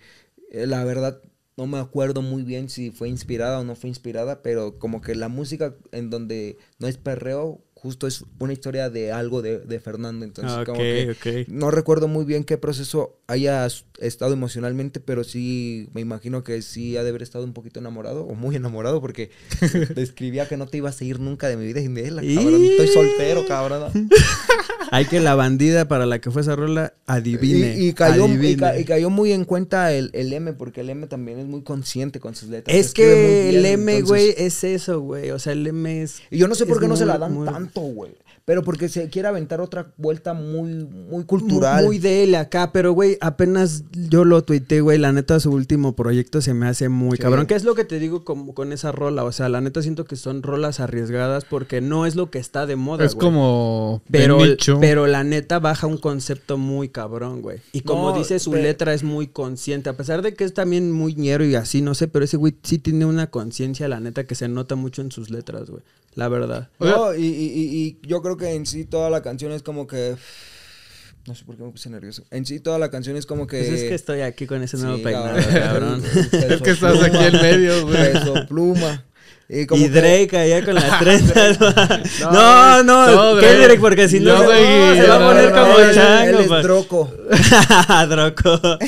[SPEAKER 3] la verdad, no me acuerdo muy bien si fue inspirada o no fue inspirada, pero como que la música en donde no es perreo, justo es una historia de algo de, Fernando. Entonces, ah, como que no recuerdo muy bien qué proceso haya estado emocionalmente, pero sí me imagino que sí ha de haber estado un poquito enamorado o muy enamorado porque describía que no te ibas a ir nunca de mi vida sin él, cabrón. Estoy soltero, cabrón.
[SPEAKER 4] Hay que la bandida para la que fue esa rola adivine. Y, cayó, Y,
[SPEAKER 3] cayó, muy en cuenta el, M, porque el M también es muy consciente con sus letras. Es que el M, güey, es eso, güey. O sea, el M es. Y yo no sé por qué no se la dan tanto 到位。pero porque se quiere aventar otra vuelta muy, muy cultural. Muy,
[SPEAKER 4] de él acá, pero güey, apenas yo lo tuiteé, güey, la neta su último proyecto se me hace muy cabrón. ¿Qué es lo que te digo con, con, esa rola? O sea, la neta siento que son rolas arriesgadas porque no es lo que está de moda, Es como pero, pero la neta baja un concepto muy cabrón, güey. Y como dice, su letra es muy consciente, a pesar de que es también muy ñero y así, no sé, pero ese güey sí tiene una conciencia, la neta, que se nota mucho en sus letras, güey. La verdad. No,
[SPEAKER 3] y, y, y yo creo que que en sí toda la canción es como que... No sé por qué me puse nervioso. En sí, toda la canción es como que. Pues es que estoy aquí con ese nuevo peinado, cabrón. es que estás aquí en medio, güey. pluma. Y, Drake allá con las trenzas. no, no, no, Kendrick, porque si no, se, va
[SPEAKER 2] a poner como el Él es pues. droco. droco.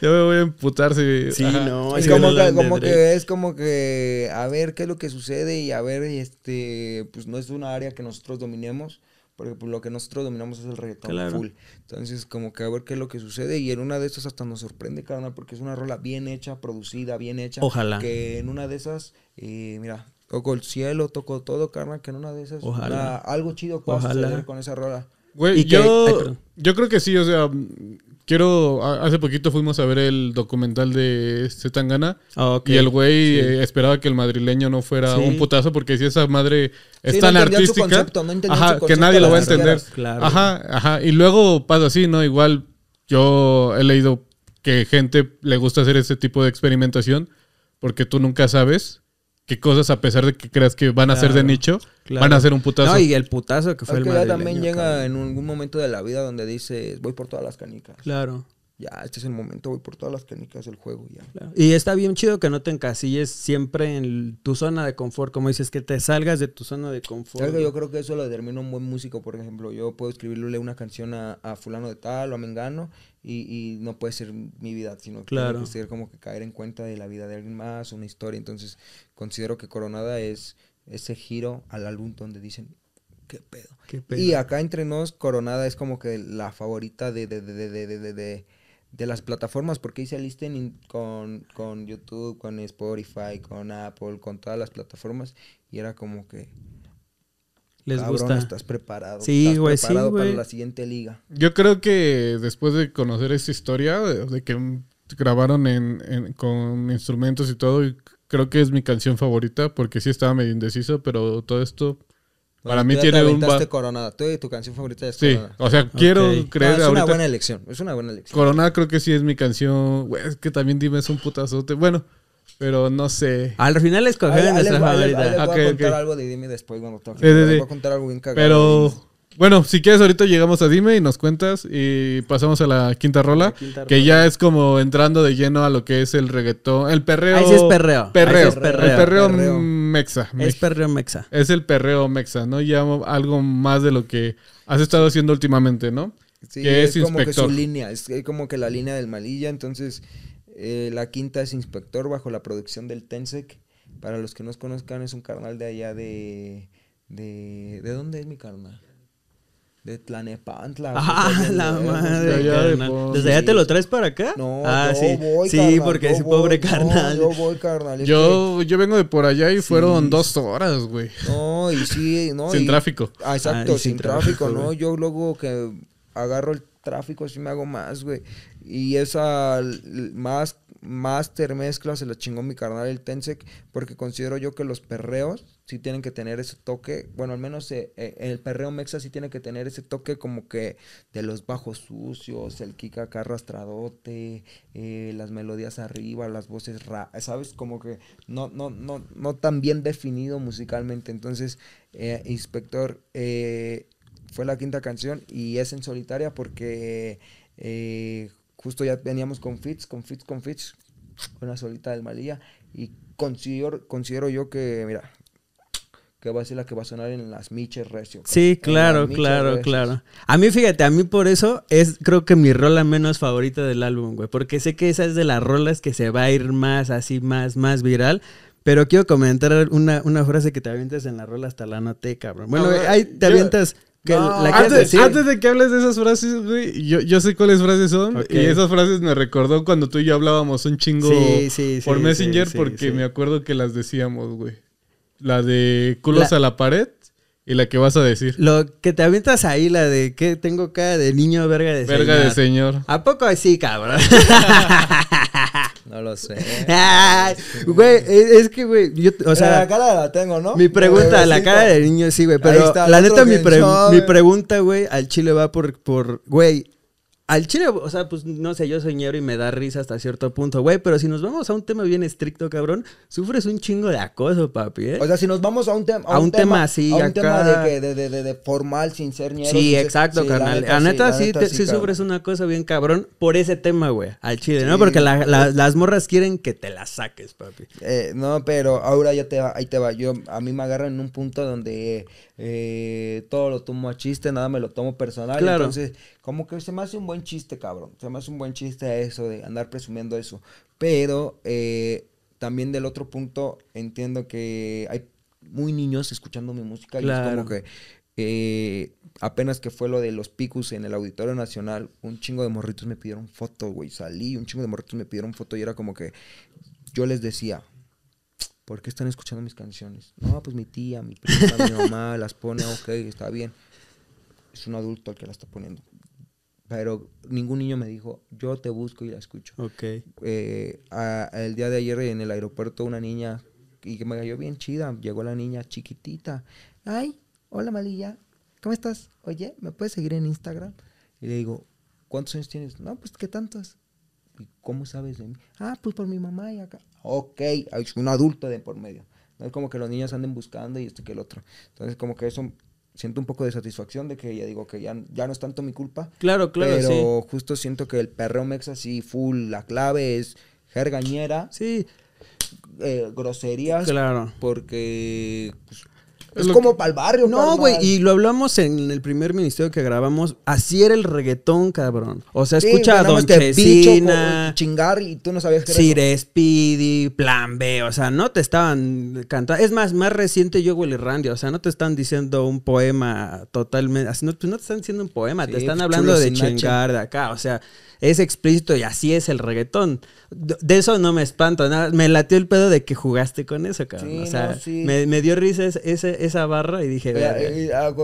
[SPEAKER 2] Yo me voy a emputar si. Sí, no. Es como, que,
[SPEAKER 3] es como que a ver qué es lo que sucede y a ver, este, pues no es una área que nosotros dominemos porque pues, lo que nosotros dominamos es el reggaetón full. Entonces, como que a ver qué es lo que sucede. Y en una de esas hasta nos sorprende, carnal, porque es una rola bien hecha, producida, bien hecha. Ojalá. Que en una de esas, eh, mira, toco el cielo, toco todo, carnal, que en una de esas. Ojalá. algo chido pueda suceder con esa rola.
[SPEAKER 2] Güey, yo, yo creo que sí, o sea, Quiero, hace poquito fuimos a ver el documental de Zetangana este oh, ah, y el güey eh, esperaba que el madrileño no fuera un putazo porque si esa madre es tan artística, que nadie lo va a entender. Ajá, ajá, y luego pasa así, ¿no? Igual yo he leído que gente le gusta hacer ese tipo de experimentación porque tú nunca sabes que cosas, a pesar de que creas que van a ser de nicho, van a ser un putazo. No, y el putazo que fue el también
[SPEAKER 3] llega en algún momento de la vida donde dices, voy por todas las canicas. Claro ya, este es el momento, voy por todas las técnicas del juego. Ya.
[SPEAKER 4] Y está bien chido que no te encasilles siempre en tu zona de confort, como dices, que te salgas de tu zona de confort. yo
[SPEAKER 3] creo que eso lo determina un buen músico, por ejemplo, yo puedo escribirle una canción a, fulano de tal o a Mengano y, no puede ser mi vida, sino que claro. ser como que caer en cuenta de la vida de alguien más, una historia. Entonces, considero que Coronada es ese giro al álbum donde dicen, ¿Qué pedo? Y acá entre nos, Coronada es como que la favorita de, de, de, de de las plataformas, porque hice listening con, con YouTube, con Spotify, con Apple, con todas las plataformas, y era como que... Les gusta. estás preparado. Sí, güey, sí, para la siguiente liga.
[SPEAKER 2] Yo creo que después de conocer esa historia, de, que grabaron en, con instrumentos y todo, y creo que es mi canción favorita, porque sí estaba medio indeciso, pero todo esto para mí tiene un... Va...
[SPEAKER 3] coronada, tú y tu canción favorita es Sí, o sea, quiero ah, creer es una buena elección, es una buena elección.
[SPEAKER 2] Coronada creo que sí es mi canción, güey, es que también dime es un putazote. Bueno, pero no sé. Al final escoger nuestra favorita. Les, les, contar
[SPEAKER 3] algo de Dime después cuando toque. Sí, sí, sí. Voy a contar algo bien cagado.
[SPEAKER 2] Pero... Bueno, si quieres, ahorita llegamos a Dime y nos cuentas y pasamos a la quinta rola, que ya es como entrando de lleno a lo que es el reggaetón, el perreo. Ahí sí es perreo. Perreo. El perreo, mexa. Es perreo mexa. Es el perreo mexa, ¿no? Ya algo más de lo que has estado haciendo últimamente, ¿no? Sí, es, como que su
[SPEAKER 3] línea, es como que la línea del Malilla, entonces eh, la quinta es Inspector bajo la producción del Tensec. Para los que nos conozcan, es un carnal de allá de... ¿De, ¿de dónde es mi carnal? De Tlanepantla. Ah, la madre. ¿Desde allá te lo traes para acá? No, ah, sí. Sí, porque es pobre carnal. yo voy, carnal. Yo,
[SPEAKER 2] vengo de por allá y fueron dos horas, güey. No, y sí, no. sin tráfico. Ah, exacto, ah, sin, tráfico, ¿no?
[SPEAKER 3] Yo luego que agarro el tráfico sí me hago más, güey. Y esa más master mezcla se la chingó mi carnal el Tensec porque considero yo que los perreos sí tienen que tener ese toque, bueno, al menos eh, eh, el perreo mexa sí tiene que tener ese toque como que de los bajos sucios, el kika acá arrastradote, eh, las melodías arriba, las voces, ¿sabes? Como que no, no, no, no tan bien definido musicalmente. Entonces, Inspector fue la quinta canción y es en solitaria porque justo ya veníamos con fits, con fits, con fits, una solita del Malilla y considero yo que, mira, que va a ser la que va a sonar en las miches recio. Sí, claro, claro, claro.
[SPEAKER 4] A mí, fíjate, a mí por eso es creo que mi rola menos favorita del álbum, güey, porque sé que esa es de las rolas que se va a ir más así, más, más viral. Pero quiero comentar una, una frase que te avientas en la rola hasta la noté, cabrón. Bueno, ah, ahí te avientas... antes, antes,
[SPEAKER 2] de que hables de esas frases, güey, yo, sé cuáles frases son. Y esas frases me recordó cuando tú y yo hablábamos un chingo por Messenger porque me acuerdo que las decíamos, güey la de culos a la pared y la que vas a decir.
[SPEAKER 4] Lo que te avientas ahí, la de que tengo cara de niño, verga de señor. de señor.
[SPEAKER 3] ¿A poco así, cabrón? no lo sé.
[SPEAKER 4] güey, es que, güey, yo, o sea. Eh, la cara la tengo, ¿no? Mi pregunta, la cara de niño, sí, güey. Pero la neta, mi, pregunta, güey, al chile va por, por, güey, al chile, o sea, pues no sé, yo soñero y me da risa hasta cierto punto, güey, pero si nos vamos a un tema bien estricto, cabrón, sufres un chingo de acoso, papi. ¿eh? O sea, si nos vamos
[SPEAKER 3] a un, tema, a, un, tema, así, a un tema de, que, de, de, formal, sin ser ñero. Sí, exacto, carnal. La neta, sí, sí, sufres
[SPEAKER 4] una cosa bien cabrón por ese tema, güey, al chile, ¿no? Porque las morras quieren que te la saques, papi.
[SPEAKER 3] Eh, no, pero ahora ya te va, ahí te va. Yo, a mí me agarro en un punto donde eh, todo lo tomo a chiste, nada me lo tomo personal. Entonces, como que se me hace un buen chiste, cabrón. Se me hace un buen chiste eso de andar presumiendo eso. Pero eh, también del otro punto entiendo que hay muy niños escuchando mi música y es como que eh, apenas que fue lo de los picus en el Auditorio Nacional, un chingo de morritos me pidieron foto, güey. Salí, un chingo de morritos me pidieron foto y era como que yo les decía, ¿por qué están escuchando mis canciones? No, pues mi tía, mi mamá las pone, ok, está bien. Es un adulto el que las está poniendo pero ningún niño me dijo, yo te busco y la escucho. Ok. Eh, el día de ayer en el aeropuerto una niña, y que me cayó bien chida, llegó la niña chiquitita. Ay, hola Malilla, ¿cómo estás? Oye, ¿me puedes seguir en Instagram? Y le digo, ¿cuántos años tienes? No, pues, ¿qué tantos? ¿Y cómo sabes de mí? Ah, pues por mi mamá y acá. Ok, es un adulto de por medio. No es como que los niños anden buscando y esto que el otro. Entonces, como que eso siento un poco de satisfacción de que ya digo que ya, no es tanto mi culpa. Claro, claro. Pero justo siento que el perreo mexa así, full, la clave es jergañera. Sí. Eh, groserías. Claro. Porque pues, es, como para el barrio. No, güey, y
[SPEAKER 4] lo hablamos en el primer ministerio que grabamos. Así era el reggaetón, cabrón. O sea, escucha a Don
[SPEAKER 3] chingar y tú no sabías que era
[SPEAKER 4] Speedy, Plan B. O sea, no te estaban cantando. Es más, más reciente yo, Willy Randy. O sea, no te están diciendo un poema totalmente. Así, no, pues, te están diciendo un poema. te están pues, hablando de chingar de acá. O sea, es explícito y así es el reggaetón. De eso no me espanto. Nada. Me latió el pedo de que jugaste con eso, cabrón. o sea, me, dio risa ese esa barra y dije... Eh,
[SPEAKER 3] eh, ah,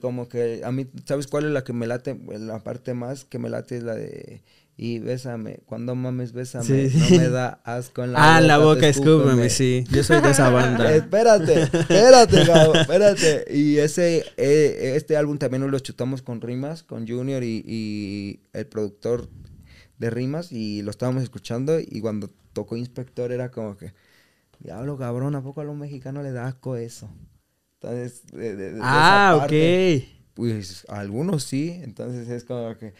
[SPEAKER 3] como que a mí, ¿sabes cuál es la que me late? La parte más que me late es la de... Y bésame, cuando mames, bésame, no me da asco en la ah, boca. Ah, la boca, escúpeme, sí. Yo soy de esa banda. espérate, espérate, cabrón, espérate. Y ese, eh, este álbum también nos lo chutamos con Rimas, con Junior y, el productor de Rimas. Y lo estábamos escuchando y cuando tocó Inspector era como que... Diablo, cabrón, ¿a poco a los mexicanos le da asco eso? Entonces, de, ah, ok. Pues algunos sí, entonces es como que,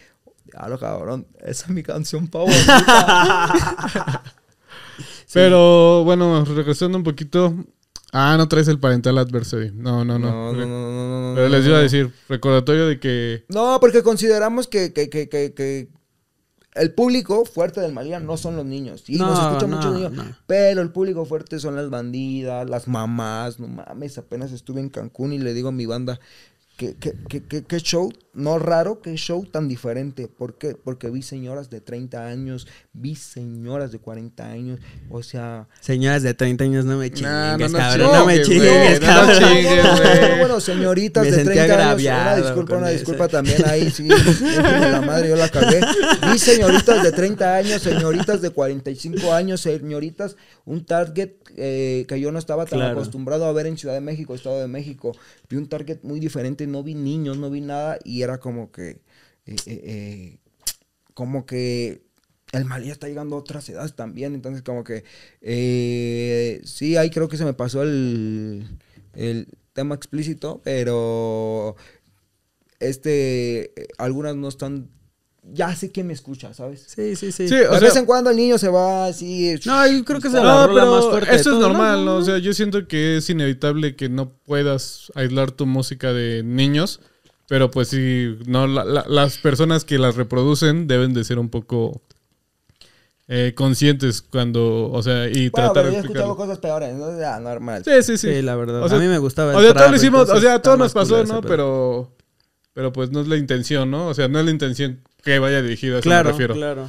[SPEAKER 3] lo cabrón, esa es mi canción favorita.
[SPEAKER 2] Pero bueno, regresando un poquito. Ah, no traes el parental adversary. No, no, no. No, Pero les iba a decir, recordatorio de que. No,
[SPEAKER 3] porque consideramos que, que, que, que el público fuerte del María no son los niños. Sí, no, nos escucha niños. Pero el público fuerte son las bandidas, las mamás. No mames, apenas estuve en Cancún y le digo a mi banda, ¿Qué, qué, qué, qué, show, no raro, qué show tan diferente. ¿Por qué? Porque vi señoras de 30 años, vi señoras de 40 años, o sea...
[SPEAKER 4] Señoras de 30 años, no me chingues, cabrón, no, me chingues, cabrón. bueno, señoritas de 30 años, una disculpa, una disculpa también
[SPEAKER 3] ahí, sí, la madre, yo la cagué. Vi señoritas de 30 años, señoritas de 45 años, señoritas, un target eh, que yo no estaba tan acostumbrado a ver en Ciudad de México, Estado de México. Vi un target muy diferente, no vi niños, no vi nada y era como que, eh, eh, como que el mal ya está llegando a otras edades también. Entonces como que, sí, ahí creo que se me pasó el, el tema explícito, pero este, algunas no están ya sé que me escucha, ¿sabes? Sí, sí, sí. de vez en cuando el niño se va así. No, yo creo que se la más fuerte. Esto es normal, ¿no? O
[SPEAKER 2] sea, yo siento que es inevitable que no puedas aislar tu música de niños. Pero pues sí, no, las personas que las reproducen deben de ser un poco eh, conscientes cuando, o sea, y tratar de yo he escuchado
[SPEAKER 3] cosas peores, ¿no? Ya, normal. Sí, sí, sí. Sí, la verdad. O sea, a mí me gustaba. O sea, todo lo hicimos,
[SPEAKER 2] o sea, todo nos pasó, ¿no? Pero, pero pues no es la intención, ¿no? O sea, no es la intención que vaya dirigido, eso me refiero. Claro.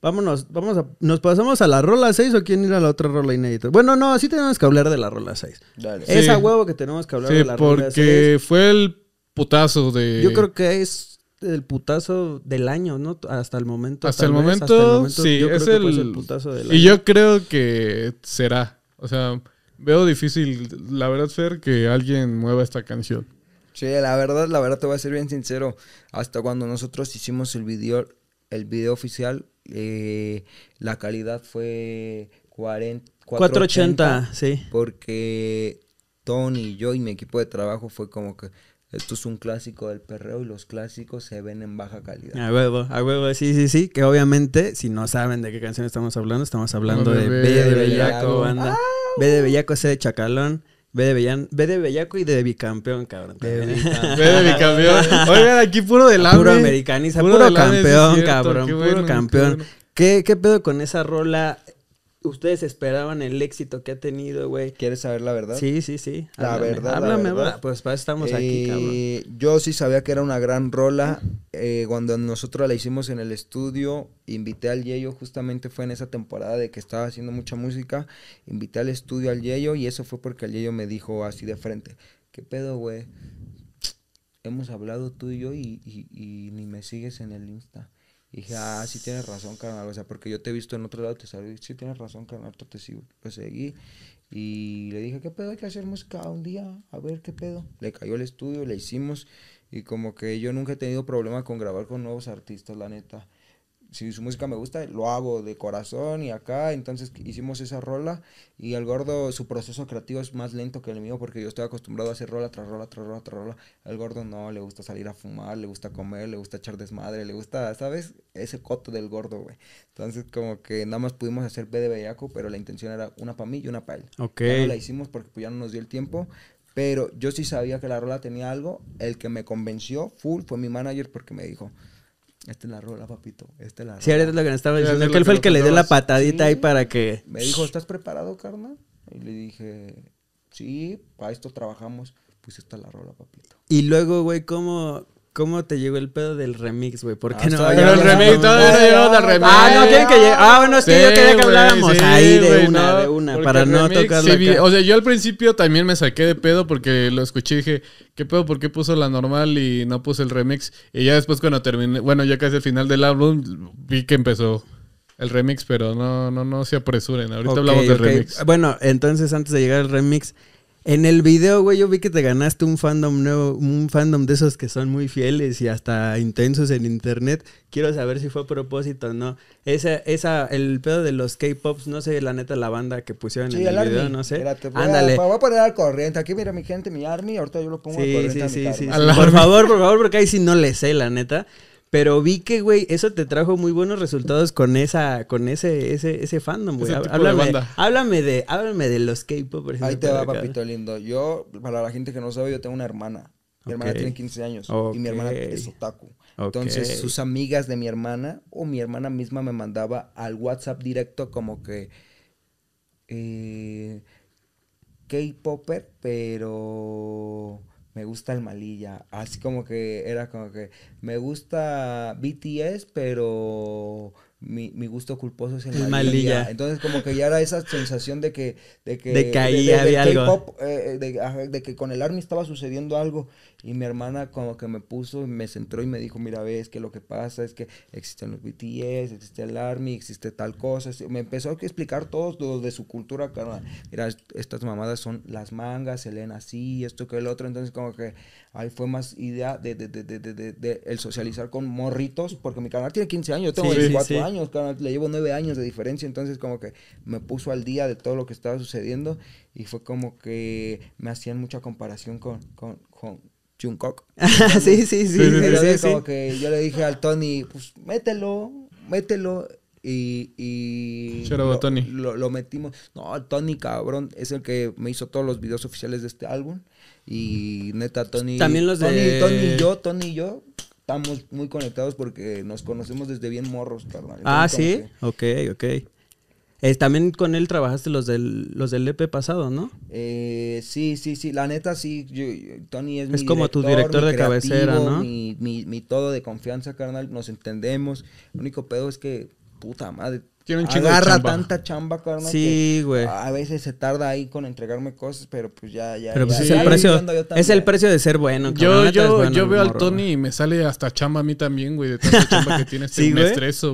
[SPEAKER 4] Vámonos, vamos a, nos pasamos a la rola 6 o quién ir a la otra rola inédita. Bueno, no, así tenemos que hablar de la rola 6.
[SPEAKER 2] Dale. Esa huevo que tenemos que hablar de la rola 6. Porque fue el putazo de. Yo creo que
[SPEAKER 4] es el putazo del año, ¿no? Hasta el momento. Hasta, el, momento, sí, es creo el... el putazo del
[SPEAKER 2] año. Y yo creo que será. O sea, veo difícil, la verdad, Fer, que alguien mueva esta canción.
[SPEAKER 3] Sí, la verdad, la verdad te voy a ser bien sincero. Hasta cuando nosotros hicimos el video, el video oficial, eh, la calidad fue 40, 480, sí. Porque Tony y yo y mi equipo de trabajo fue como que esto es un clásico del perreo y los clásicos se ven en baja calidad.
[SPEAKER 4] A huevo, a huevo, sí, sí, sí. Que obviamente, si no saben de qué canción estamos hablando, estamos hablando de Bella de Bellaco, banda. Ah. de Bellaco, C de Chacalón. Ve de, ve de Bellaco y de bicampeón, cabrón. Ve de bicampeón. Oigan, aquí puro del Puro americanista, puro, campeón, cabrón. puro campeón. ¿Qué, pedo con esa rola? ustedes esperaban el éxito que ha tenido, güey. ¿Quieres saber la verdad? Sí, sí, sí. La verdad. Háblame, pues estamos aquí, eh,
[SPEAKER 3] cabrón. Yo sí sabía que era una gran rola. Eh, cuando nosotros la hicimos en el estudio, invité al Yeyo, justamente fue en esa temporada de que estaba haciendo mucha música. Invité al estudio al Yeyo y eso fue porque el Yeyo me dijo así de frente: ¿Qué pedo, güey? Hemos hablado tú y yo y ni me sigues en el Insta. Y dije, ah, sí tienes razón, carnal. O sea, porque yo te he visto en otro lado, te salí, sí tienes razón, carnal, te sigo. Pues seguí. Y le dije, ¿qué pedo? Hay que hacer música un día, a ver qué pedo. Le cayó el estudio, le hicimos. Y como que yo nunca he tenido problema con grabar con nuevos artistas, la neta si su música me gusta, lo hago de corazón y acá. Entonces hicimos esa rola y el gordo, su proceso creativo es más lento que el mío porque yo estoy acostumbrado a hacer rola tras rola, tras rola, tras rola. el gordo no, le gusta salir a fumar, le gusta comer, le gusta echar desmadre, le gusta, ¿sabes? Ese coto del gordo, güey. Entonces como que nada más pudimos hacer B de Bellaco, pero la intención era una para mí y una para él. Ok. la hicimos porque pues, ya no nos dio el tiempo. Pero yo sí sabía que la rola tenía algo. El que me convenció full fue mi manager porque me dijo, esta es la rola, papito. Esta es la rola. Sí, ahorita lo que nos estaba diciendo. que él fue el que le dio la patadita ahí para que. Me dijo, ¿estás preparado, carnal? Y le dije, sí, para esto trabajamos. Pues esta es la rola, papito.
[SPEAKER 4] Y luego, güey, ¿cómo, ¿Cómo te llegó el pedo del remix, güey? ¿Por qué ah, no? Pero el remix, todavía no llegamos al remix. Ah, no, quieren que llegar. Ah, bueno, es que sí, yo quería que habláramos ahí de una, de una, para no tocar sí, O
[SPEAKER 2] sea, yo al principio también me saqué de pedo porque lo escuché y dije, ¿qué pedo? ¿Por qué puso la normal y no puso el remix? Y ya después cuando terminé, bueno, ya casi al final del álbum, vi que empezó el remix, pero no, no, no se apresuren. Ahorita hablamos del remix.
[SPEAKER 4] Bueno, entonces antes de llegar al remix, en el video, güey, yo vi que te ganaste un fandom nuevo, un fandom de esos que son muy fieles y hasta intensos en internet. Quiero saber si fue a propósito o no. Esa, esa, el pedo de los K-pops, no sé, la neta, la banda que pusieron en el, video, no sé. Ándale. A,
[SPEAKER 3] a poner al corriente. Aquí, mira, mi gente, mi Army, ahorita yo lo pongo al corriente. Sí, sí, sí, sí. Por
[SPEAKER 4] favor, por favor, porque ahí sí no le sé, la neta. Pero vi que, güey, eso te trajo muy buenos resultados con esa, con ese, ese, fandom, güey. Háblame, de
[SPEAKER 3] háblame de, háblame de los K-popers. Ahí te va, papito lindo. Yo, para la gente que no sabe, yo tengo una hermana. Mi hermana tiene 15 años y mi hermana es otaku. Entonces, sus amigas de mi hermana o mi hermana misma me mandaba al WhatsApp directo como que eh, K-popper, pero me gusta el Malilla. Así como que era como que me gusta BTS, pero mi, mi, gusto culposo es el, malilla. Entonces, como que ya era esa sensación de que... De que, de que había algo. Eh, eh, de, que con el ARMY estaba sucediendo algo. Y mi hermana como que me puso, me centró y me dijo, mira, ves que lo que pasa es que existen los BTS, existe el ARMY, existe tal cosa. Me empezó a explicar todos los de su cultura. Mira, estas mamadas son las mangas, Elena así, esto que el otro. Entonces, como que Ahí fue más idea de, el socializar con morritos, porque mi canal tiene 15 años, yo tengo años, le llevo 9 años de diferencia, entonces como que me puso al día de todo lo que estaba sucediendo y fue como que me hacían mucha comparación con, con, sí, sí, sí. como que yo le dije al Tony, pues mételo, mételo, y, y lo, metimos. No, Tony, cabrón, es el que me hizo todos los videos oficiales de este álbum. Y neta, Tony. También los de. Tony, y yo, Tony y yo. Estamos muy conectados porque nos conocemos desde bien morros, carnal. Ah, sí.
[SPEAKER 4] Ok, ok. Eh, también con él trabajaste los del, los del EP pasado, ¿no?
[SPEAKER 3] Eh, sí, sí, sí. La neta, sí. Tony es, mi. Es como tu director de cabecera, ¿no? mi todo de confianza, carnal. Nos entendemos. El único pedo es que, puta madre, tiene un chingo Agarra de chamba. tanta chamba, carnal. Sí, güey. A veces se tarda ahí con entregarme cosas, pero pues ya, ya.
[SPEAKER 4] Pues, es, el precio, es el precio de ser bueno. Yo, yo, yo veo al
[SPEAKER 2] Tony y me sale hasta chamba a mí también, güey, de tanta chamba que tiene este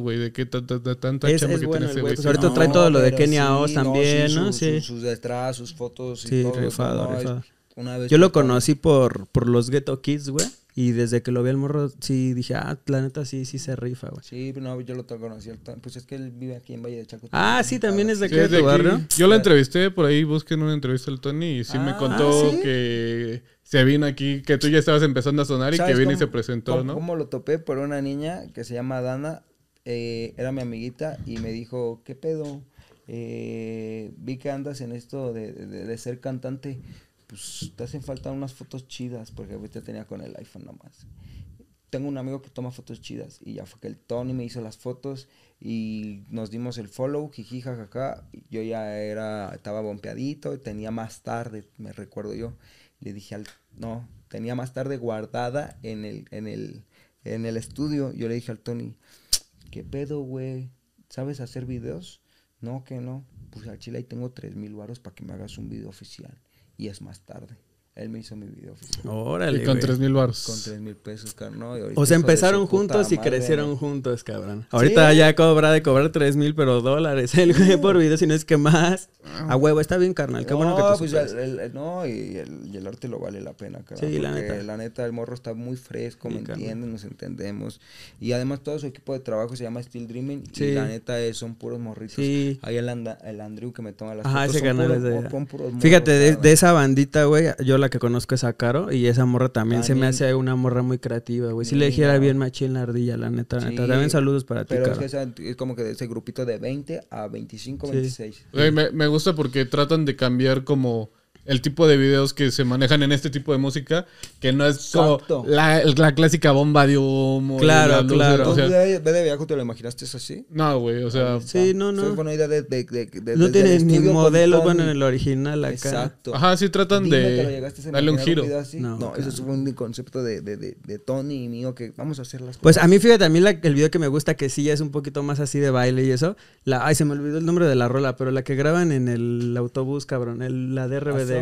[SPEAKER 2] güey, de tanta es, chamba que tiene ese güey. ahorita trae todo lo de Kenia Oz también, ¿no? Sí.
[SPEAKER 3] Sus, detrás, sus fotos y todo. rifado, rifado. yo lo
[SPEAKER 4] conocí por, por los Ghetto Kids, güey. Y desde que lo vi al morro, sí
[SPEAKER 2] dije, ah, la neta sí, sí se rifa, güey.
[SPEAKER 3] Sí, no, yo lo conocí. Pues es que él vive aquí en Valle de Chaco.
[SPEAKER 4] Ah, sí, también es de, aquí
[SPEAKER 2] Yo la entrevisté por ahí, en una entrevista al Tony y sí me ah, contó que se vino aquí, que tú ya estabas empezando a sonar y que vino y se presentó, ¿no? cómo lo
[SPEAKER 3] topé por una niña que se llama Dana, eh, era mi amiguita y me dijo, ¿qué pedo? Eh, vi que andas en esto de, de, de ser cantante pues te hacen falta unas fotos chidas, porque ahorita tenía con el iPhone nomás. Tengo un amigo que toma fotos chidas y ya fue que el Tony me hizo las fotos y nos dimos el follow, jiji, jajaja. Yo ya era, estaba bompeadito y tenía más tarde, me recuerdo yo. Le dije al, no, tenía más tarde guardada en el, estudio. Yo le dije al Tony, ¿qué pedo, güey? ¿Sabes hacer videos? No, que no. Pues al chile ahí tengo tres mil varos para que me hagas un video oficial y es más tarde. Él me hizo mi video Órale. con tres mil baros. Con tres mil pesos, carnal. O sea, empezaron juntos y crecieron juntos, cabrón. Ahorita ya
[SPEAKER 4] cobra de cobrar tres mil, pero dólares. El güey por video, si no es que más. A huevo, está bien, carnal. Qué bueno que tú
[SPEAKER 3] pues No, y el, arte lo vale la pena, cabrón. Sí, la neta. La neta, el morro está muy fresco, me entienden, nos entendemos. Y además todo su equipo de trabajo se llama Steel Dreaming. Sí. Y la neta es, son puros morritos. Sí. Ahí el, Andrew que me toma las fotos, ese canal es de... Fíjate,
[SPEAKER 4] de, de esa bandita, güey, yo la que conozco es a Caro y esa morra también, se me hace una morra muy creativa, güey. Si le dijera bien
[SPEAKER 2] machín la ardilla, la neta, neta. También saludos para ti,
[SPEAKER 3] es como que de ese grupito de 20 a
[SPEAKER 2] 25, 26. me, me gusta porque tratan de cambiar como el tipo de videos que se manejan en este tipo de música, que no es como la, clásica bomba de humo. Claro, claro. te lo imaginaste así? No, güey, o sea... Ah, sí, no, no
[SPEAKER 3] tienes ni modelo, bueno, en el original acá. Exacto. Ajá, sí tratan de darle un giro. no, eso fue un concepto de, Tony y mío que vamos a hacer las cosas. Pues a mí,
[SPEAKER 4] fíjate, a mí el video que me gusta, que sí es un poquito más así de baile y eso, la, ay, se me olvidó el nombre de la rola, pero la que graban en el autobús, cabrón, el, la de RBD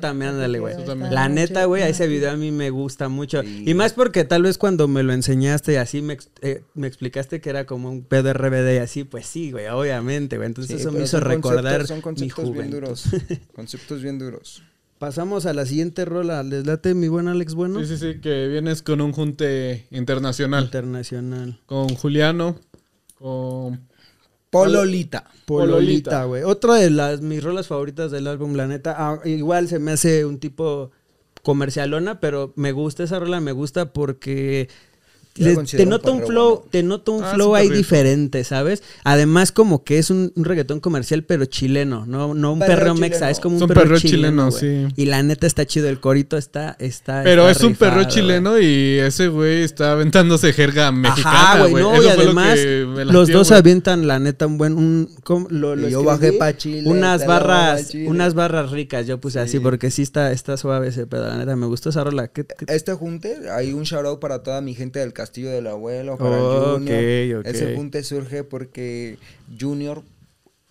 [SPEAKER 4] también, ándale, güey. La neta, güey, ese video a mí me gusta mucho. Y más porque tal vez cuando me lo enseñaste y así me, eh, explicaste que era como un pedo RBD y así, pues sí, güey, obviamente,
[SPEAKER 2] güey. Entonces eso me hizo recordar son conceptos bien
[SPEAKER 3] duros. conceptos bien duros.
[SPEAKER 4] Pasamos a la siguiente rola. ¿Les late mi buen Alex Bueno?
[SPEAKER 2] Sí, sí, sí, que vienes con un junte internacional. Internacional. Con Juliano, con Pololita.
[SPEAKER 4] Pololita, güey. Otra de las mis rolas favoritas del álbum, la neta. Ah, igual se me hace un tipo comercialona, pero me gusta esa rola, me gusta porque
[SPEAKER 2] te un, flow, te noto
[SPEAKER 4] un ah, flow ahí diferente, ¿sabes? Además, como que es un, reggaetón comercial, pero chileno, no, no un perro mexa, es como un, perro chileno. sí. Y la neta está chido, el corito está. está pero es un perro
[SPEAKER 2] chileno y ese güey está aventándose jerga mexicana. güey. No, y además, los dos avientan, la neta, un buen. Un,
[SPEAKER 4] yo bajé pa Chile. Unas barras, unas
[SPEAKER 3] barras ricas, yo puse así, porque
[SPEAKER 4] sí está, está suave ese pedo, la neta, me gustó esa rola.
[SPEAKER 3] Este junte, hay un shout para toda mi gente del canal Castillo del Abuelo, para Junior. Ese punto surge porque Junior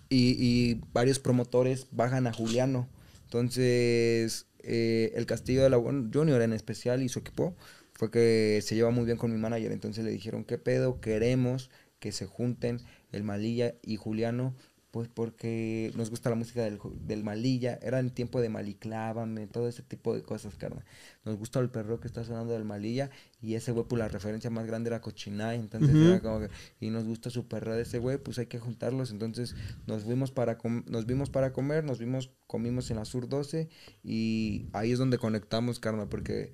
[SPEAKER 3] y, varios promotores bajan a Juliano. Entonces, eh, el Castillo del Abuelo, Junior en especial y su equipo, fue que se lleva muy bien con mi manager. Entonces le dijeron, ¿qué pedo? Queremos que se junten el Malilla y Juliano pues porque nos gusta la música del, Malilla, era en tiempo de Maliclávame, todo ese tipo de cosas, carnal. Nos gusta el perro que está sonando del Malilla y ese güey, pues la referencia más grande era Cochinay, entonces era como que, y nos gusta su perro de ese güey, pues hay que juntarlos, entonces nos fuimos para, nos vimos para comer, nos vimos, comimos en la Sur 12 y ahí es donde conectamos, carnal, porque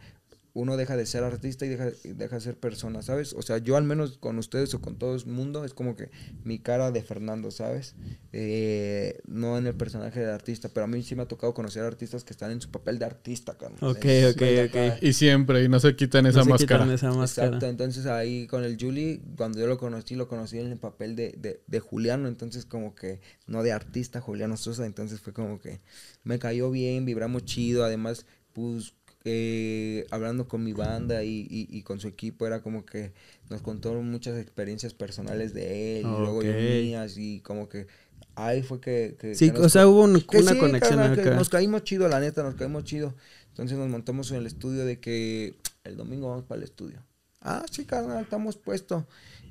[SPEAKER 3] uno deja de ser artista y deja, deja, de ser persona, ¿sabes? O sea, yo al menos con ustedes o con todo el mundo es como que mi cara de Fernando, ¿sabes? Eh, no en el personaje de artista, pero a mí sí me ha tocado conocer artistas que están en su papel de artista, cabrón. Ok, ok,
[SPEAKER 2] ok. Y siempre, y no se quitan no se máscara. Quitan esa máscara. Exacto,
[SPEAKER 3] entonces ahí con el Julie, cuando yo lo conocí, lo conocí en el papel de, de Juliano, entonces como que, no de artista, Juliano Sosa, entonces fue como que me cayó bien, vibramos chido, además, pues eh, hablando con mi banda y, con su equipo, era como que nos contaron muchas experiencias personales de él, y luego yo mías, y como que ahí fue que... sí, o sea, hubo una conexión nos caímos chido, la neta, nos caímos chido. Entonces nos montamos en el estudio de que el domingo vamos para el estudio. Ah, sí, carnal, estamos puestos.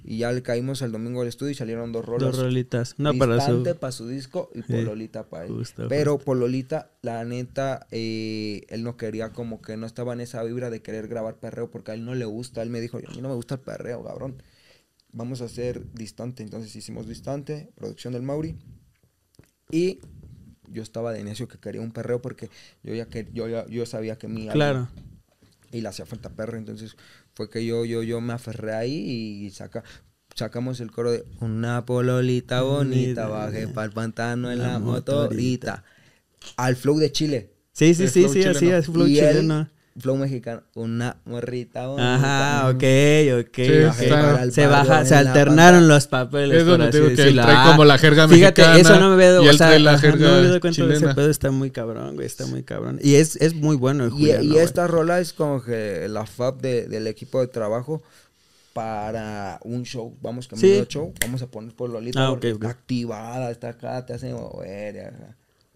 [SPEAKER 3] Y ya le caímos el domingo al estudio y salieron dos roles. Dos rolitas. Una para su... disco y Pololita para él. Pero Pololita, la neta, eh, él no quería como que no estaba en esa vibra de querer grabar perreo porque a él no le gusta. Él me dijo, a mí no me gusta el perreo, cabrón. Vamos a hacer distante. Entonces hicimos distante, producción del Mauri. Y yo estaba de necio que quería un perreo porque yo ya, que, yo, ya, yo sabía que mi... Claro. y le hacía falta perreo, entonces fue que yo, yo, yo me aferré ahí y saca, sacamos el coro de una pololita bonita, bajé para el pantano en la, motorita. Al flow de Chile. Sí, sí, sí, sí, así es flow y chileno flow mexicano, una morrita Ajá, mm. ok, ok. okay. Se, baja, se alternaron los papeles. Es donde tengo que ah, como la jerga fíjate,
[SPEAKER 4] mexicana. eso no me veo. Y la no me veo cuenta de ese pedo, está muy cabrón, güey, está muy cabrón. Y es, es muy bueno el Y, esta
[SPEAKER 3] rola es como que la fab del equipo de trabajo para un show, vamos cambiando sí. show, vamos a poner por lo ah, okay, activada,
[SPEAKER 2] está acá, te hacen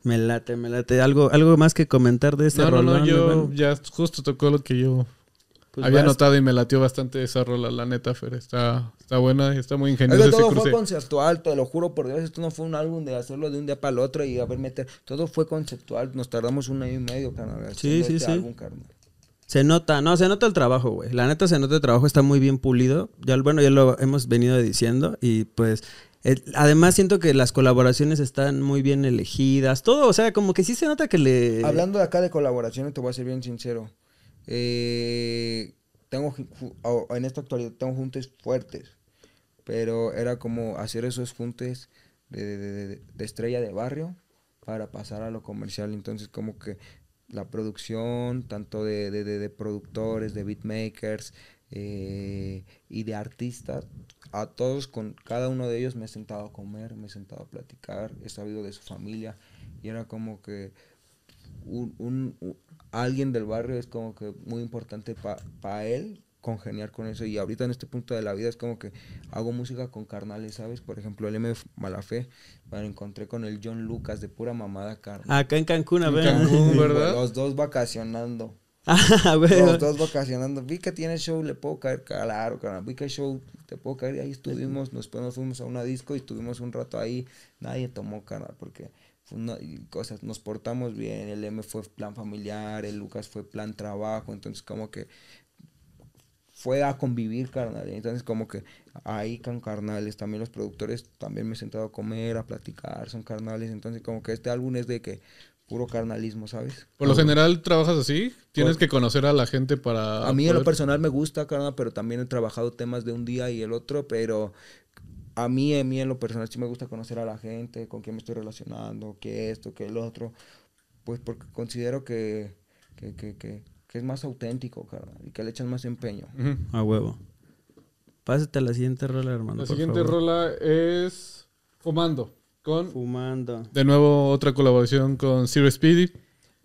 [SPEAKER 4] me late, me late. ¿Algo, algo más que comentar de esta no, rola? No, no, yo
[SPEAKER 2] ya justo tocó lo que yo pues había notado y me latió bastante esa rola, la neta, Fer. Está, está buena, está muy ingeniosa. Todo fue
[SPEAKER 3] conceptual, te lo juro por Dios. Esto no fue un álbum de hacerlo de un día para el otro y a ver meter. Todo fue conceptual. Nos tardamos un año y medio, carnal. Este sí, sí, sí.
[SPEAKER 4] Se nota, no, se nota el trabajo, güey. La neta se nota el trabajo, está muy bien pulido. Ya, bueno, ya lo hemos venido diciendo y pues eh, además, siento que las colaboraciones están muy bien elegidas. Todo, o sea, como que sí se nota que le. Hablando
[SPEAKER 3] de acá de colaboraciones, te voy a ser bien sincero. Eh, tengo en esta actualidad tengo juntes fuertes. Pero era como hacer esos juntes de, de, estrella de barrio para pasar a lo comercial. Entonces, como que la producción, tanto de, de, productores, de beatmakers eh, y de artistas, a todos, con cada uno de ellos me he sentado a comer, me he sentado a platicar, he sabido de su familia y era como que un, alguien del barrio es como que muy importante para él congeniar con eso y ahorita en este punto de la vida es como que hago música con carnales, ¿sabes? Por ejemplo, el M. Malafé, me encontré con el John Lucas de pura mamada carnales. Acá en Cancún, a ver. Cancún, ¿verdad? Los dos vacacionando. Ah, güey. vacacionando. Vi que tiene show, le puedo caer, claro, Vi que show, te puedo caer. Y ahí estuvimos, después pues, nos fuimos a una disco y estuvimos un rato ahí. Nadie tomó, carnal porque cosas, nos portamos bien. El M fue plan familiar, el Lucas fue plan trabajo. Entonces, como que fue a convivir, carnal. Entonces, como que ahí con carnales, también los productores, también me he sentado a comer, a platicar, son carnales. Entonces, como que este álbum es de que puro carnalismo, ¿sabes? Por lo general
[SPEAKER 2] trabajas así, tienes que conocer a la gente para... A mí en lo personal
[SPEAKER 3] me gusta, carnal, pero también he trabajado temas de un día y el otro, pero a mí, a mí en lo personal sí me gusta conocer a la gente, con quién me estoy relacionando, qué esto, qué el otro, pues porque considero que, que, que, que, es más auténtico, carnal, y que le echan más empeño.
[SPEAKER 4] A huevo.
[SPEAKER 2] Pásate a la siguiente rola, hermano. La siguiente rola es Comando. Con Fumando. De nuevo otra colaboración con Zero Speedy.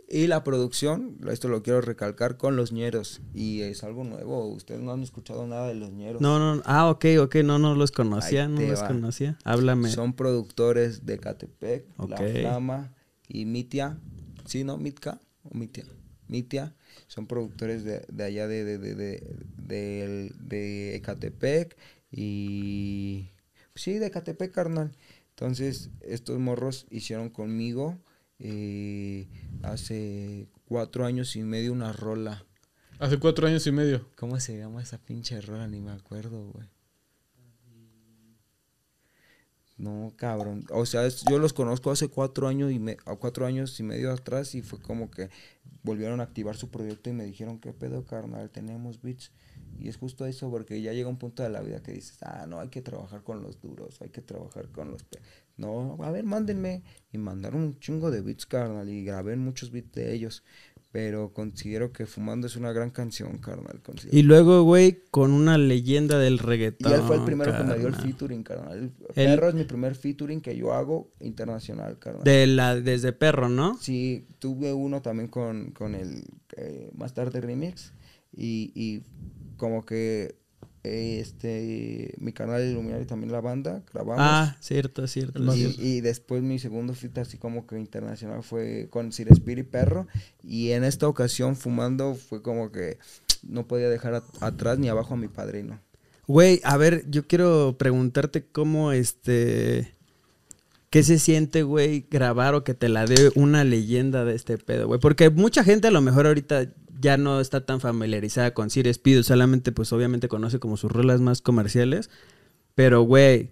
[SPEAKER 2] Y la producción,
[SPEAKER 3] esto lo quiero recalcar, con los ñeros. Y es algo nuevo, ustedes no han escuchado nada de los ñeros. No,
[SPEAKER 4] no, ah, ok, ok, no, no los conocía, no los conocía. Háblame. Son
[SPEAKER 3] productores de Catepec, La Flama y Mitia. ¿Sí, no? ¿Mitka o Mitia? Mitia. Son productores de, allá de, de, Ecatepec y... Pues sí, de Ecatepec carnal. Entonces, estos morros hicieron conmigo eh, hace cuatro años y medio una rola.
[SPEAKER 2] Hace cuatro años y medio. ¿Cómo se llama esa pinche rola? Ni me acuerdo, güey.
[SPEAKER 3] No, cabrón. O sea, yo los conozco hace cuatro años y me, cuatro años y medio atrás y fue como que volvieron a activar su proyecto y me dijeron, ¿qué pedo, carnal? Tenemos beats. Y es justo eso, porque ya llega un punto de la vida que dices, ah, no, hay que trabajar con los duros, hay que trabajar con los... No, a ver, mándenme. Y mandaron un chingo de beats, carnal, y grabé muchos beats de ellos. Pero considero que Fumando es una gran canción, carnal. Y
[SPEAKER 4] luego, güey, con una leyenda
[SPEAKER 3] del reggaetón. Y él fue el primero que me dio el featuring, carnal. Perro es mi primer featuring que yo hago internacional, carnal. De la, desde Perro, ¿no? Sí, tuve uno también con, el eh, Más Tarde Remix. y como que este mi canal de y también la banda grabamos ah cierto cierto y, después mi segundo fit así como que internacional fue con Sir Spirit Perro y en esta ocasión fumando fue como que no podía dejar atrás ni abajo a mi padrino
[SPEAKER 4] güey a ver yo quiero preguntarte cómo este ¿Qué se siente, güey, grabar o que te la dé una leyenda de este pedo, güey? Porque mucha gente a lo mejor ahorita ya no está tan familiarizada con Sir Speed, solamente pues obviamente conoce como sus reglas más comerciales, pero, güey,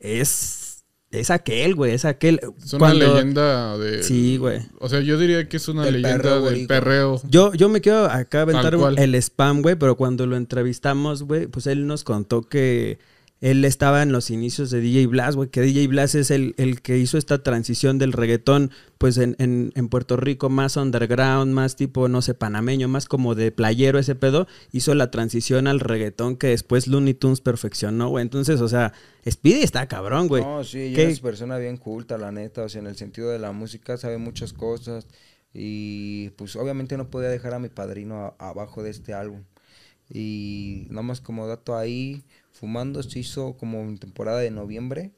[SPEAKER 4] es es aquel, güey, es
[SPEAKER 2] aquel. Es una leyenda de. Sí, güey. O sea, yo diría que es una leyenda del perreo.
[SPEAKER 4] Yo, yo me quedo acá aventar el spam, güey, pero cuando lo entrevistamos, güey, pues él nos contó que él estaba en los inicios de DJ Blas, güey, que DJ Blas es el, que hizo esta transición del reggaetón, pues en, en, en, Puerto Rico, más underground, más tipo, no sé, panameño, más como de playero ese pedo, hizo la transición al reggaetón que después Looney Tunes perfeccionó, güey. Entonces, o sea, Speedy está cabrón, güey. No, sí, ¿Qué? es
[SPEAKER 3] persona bien culta, la neta, o sea, en el sentido de la música, sabe muchas cosas. Y pues obviamente no podía dejar a mi padrino abajo de este álbum. Y nomás más como dato ahí, fumando. Se hizo como en temporada de noviembre,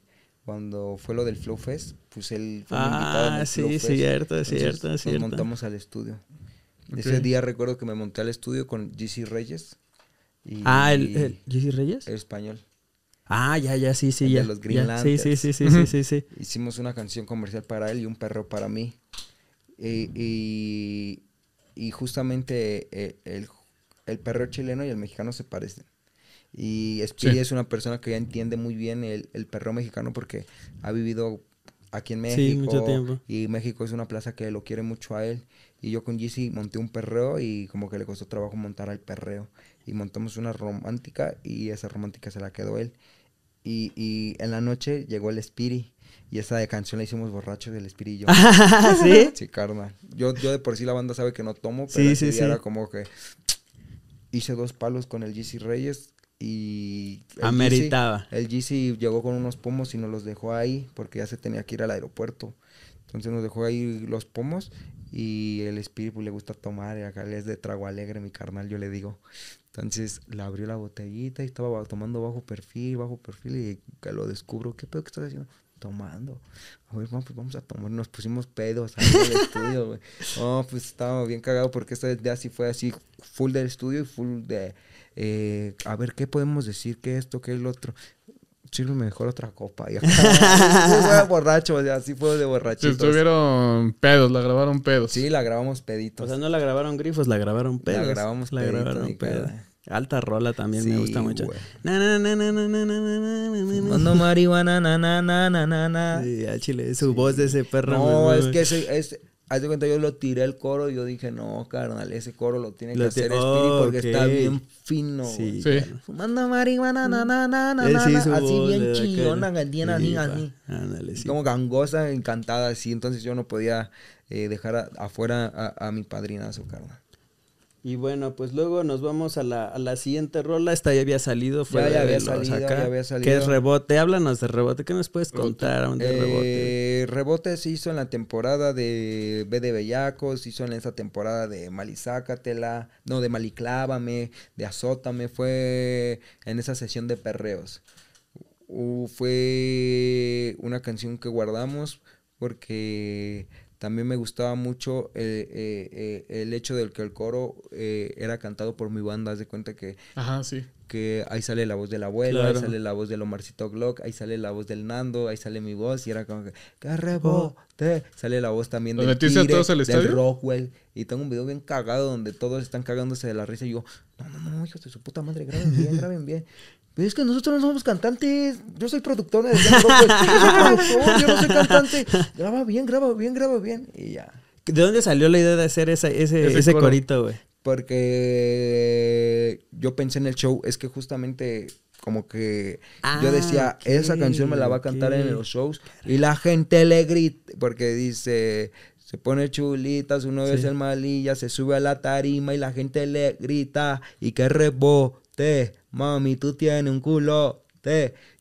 [SPEAKER 3] cuando fue lo del Flow Fest. Pues él fue ah, invitado. Ah, sí, cierto, cierto, nos cierto. Nos montamos al estudio. Ese día recuerdo que me monté al estudio con GC Reyes. ah, ¿el, GC Reyes? El español.
[SPEAKER 4] Ah, ya, ya, sí, sí, ya. De los Greenlanders. sí, sí, sí, sí, sí, sí,
[SPEAKER 3] Hicimos una canción comercial para él y un perro para mí. Y, justamente eh, el perro chileno y el mexicano se parecen. Y Speedy es una persona que ya entiende muy bien el, perreo mexicano porque ha vivido aquí en México. mucho Y México es una plaza que lo quiere mucho a él. Y yo con Jesse monté un perreo y como que le costó trabajo montar al perreo. Y montamos una romántica y esa romántica se la quedó él. Y, en la noche llegó el Spiri. Y esa de canción la hicimos borracho del Spiri y yo. ¿Sí? carnal. Yo, de por sí la banda sabe que no tomo, pero sí, sí, era como que hice dos palos con el Jesse Reyes y ameritaba. el GC llegó con unos pomos y nos los dejó ahí porque ya se tenía que ir al aeropuerto. Entonces nos dejó ahí los pomos y el espíritu le gusta tomar y acá es de trago alegre mi carnal, yo le digo. Entonces le abrió la botellita y estaba tomando bajo perfil, bajo perfil y lo descubro, ¿qué pedo que estás haciendo? tomando. A vamos, pues vamos a tomar. Nos pusimos pedos ahí en el estudio, güey. Oh, pues estábamos bien cagado. porque este desde sí fue así, full del estudio y full de, eh, a ver qué podemos decir, qué esto, qué el otro. Sirve mejor otra copa. Y acá, borracho, así fue de borrachitos. Estuvieron pedos, la grabaron pedos. Sí, la grabamos peditos. O sea,
[SPEAKER 4] no la grabaron grifos, la grabaron pedos. La grabamos La grabaron pedos. Alta rola también me gusta mucho.
[SPEAKER 3] Cuando
[SPEAKER 4] marihuana, na, na, na, na, na. Sí, chile, su voz de ese perro. No, es que
[SPEAKER 3] ese, ese, a de cuenta, yo lo tiré el coro y yo dije, no, carnal, ese coro lo tiene que hacer Spirit porque está bien fino. Sí. Fumando marihuana, na, na, na, na, na, así bien chillona, gandiana así, así. Ándale, sí. Como gangosa, encantada, así. Entonces yo no podía eh, dejar afuera a, a mi padrinazo, carnal.
[SPEAKER 4] Y bueno, pues luego nos vamos a la, siguiente rola. Esta ya había salido, fue ya, había, salido, Que es rebote. Háblanos de rebote. ¿Qué nos puedes contar rebote. de eh, rebote?
[SPEAKER 3] rebote se hizo en la temporada de B de Bellacos, hizo en esa temporada de Malizácatela, no, de Maliclávame, de Azótame. Fue en esa sesión de perreos. Uh, fue una canción que guardamos porque también me gustaba mucho eh, eh, eh, el hecho de que el coro era cantado por mi banda. Haz de cuenta que, Ajá, que ahí sale la voz de la abuela, ahí sale la voz de Lomarcito Glock, ahí sale la voz del Nando, ahí sale mi voz. Y era como que, rebote! Sale la voz también del Rockwell. Y tengo un video bien cagado donde todos están cagándose de la risa. Y yo, no, no, no, hijos de su puta madre, graben bien, graben bien. Pero es que nosotros no somos cantantes. Yo soy productor. Yo soy productor, yo no soy cantante. Graba bien, graba bien, graba bien. Y ya. ¿De dónde salió la idea de hacer ese, ese, corito, güey? Porque yo pensé en el show, es que justamente como que yo ah, decía, esa canción me la va a cantar en los shows y la gente le grita, porque dice, se pone chulitas, uno ve sí. es el malilla, se sube a la tarima y la gente le grita y que rebote mami, tú tienes un culo.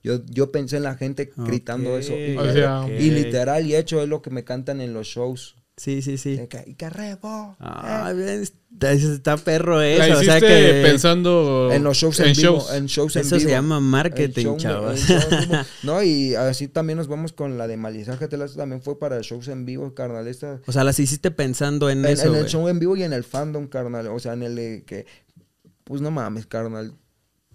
[SPEAKER 3] Yo, yo pensé en la gente gritando eso. Y, literal, y hecho, es lo que me cantan en los shows. Sí, sí, sí. Y rebo.
[SPEAKER 4] Eh". está, perro eso. o sea que pensando en los shows en, vivo, eso se llama marketing, chavos.
[SPEAKER 3] no, y así también nos vamos con la de Malizaje Telazo. También fue para shows en vivo, carnal.
[SPEAKER 4] o sea, las hiciste pensando en, eso. En el show
[SPEAKER 3] en vivo y en el fandom, carnal. O sea, en el que. Pues no mames, carnal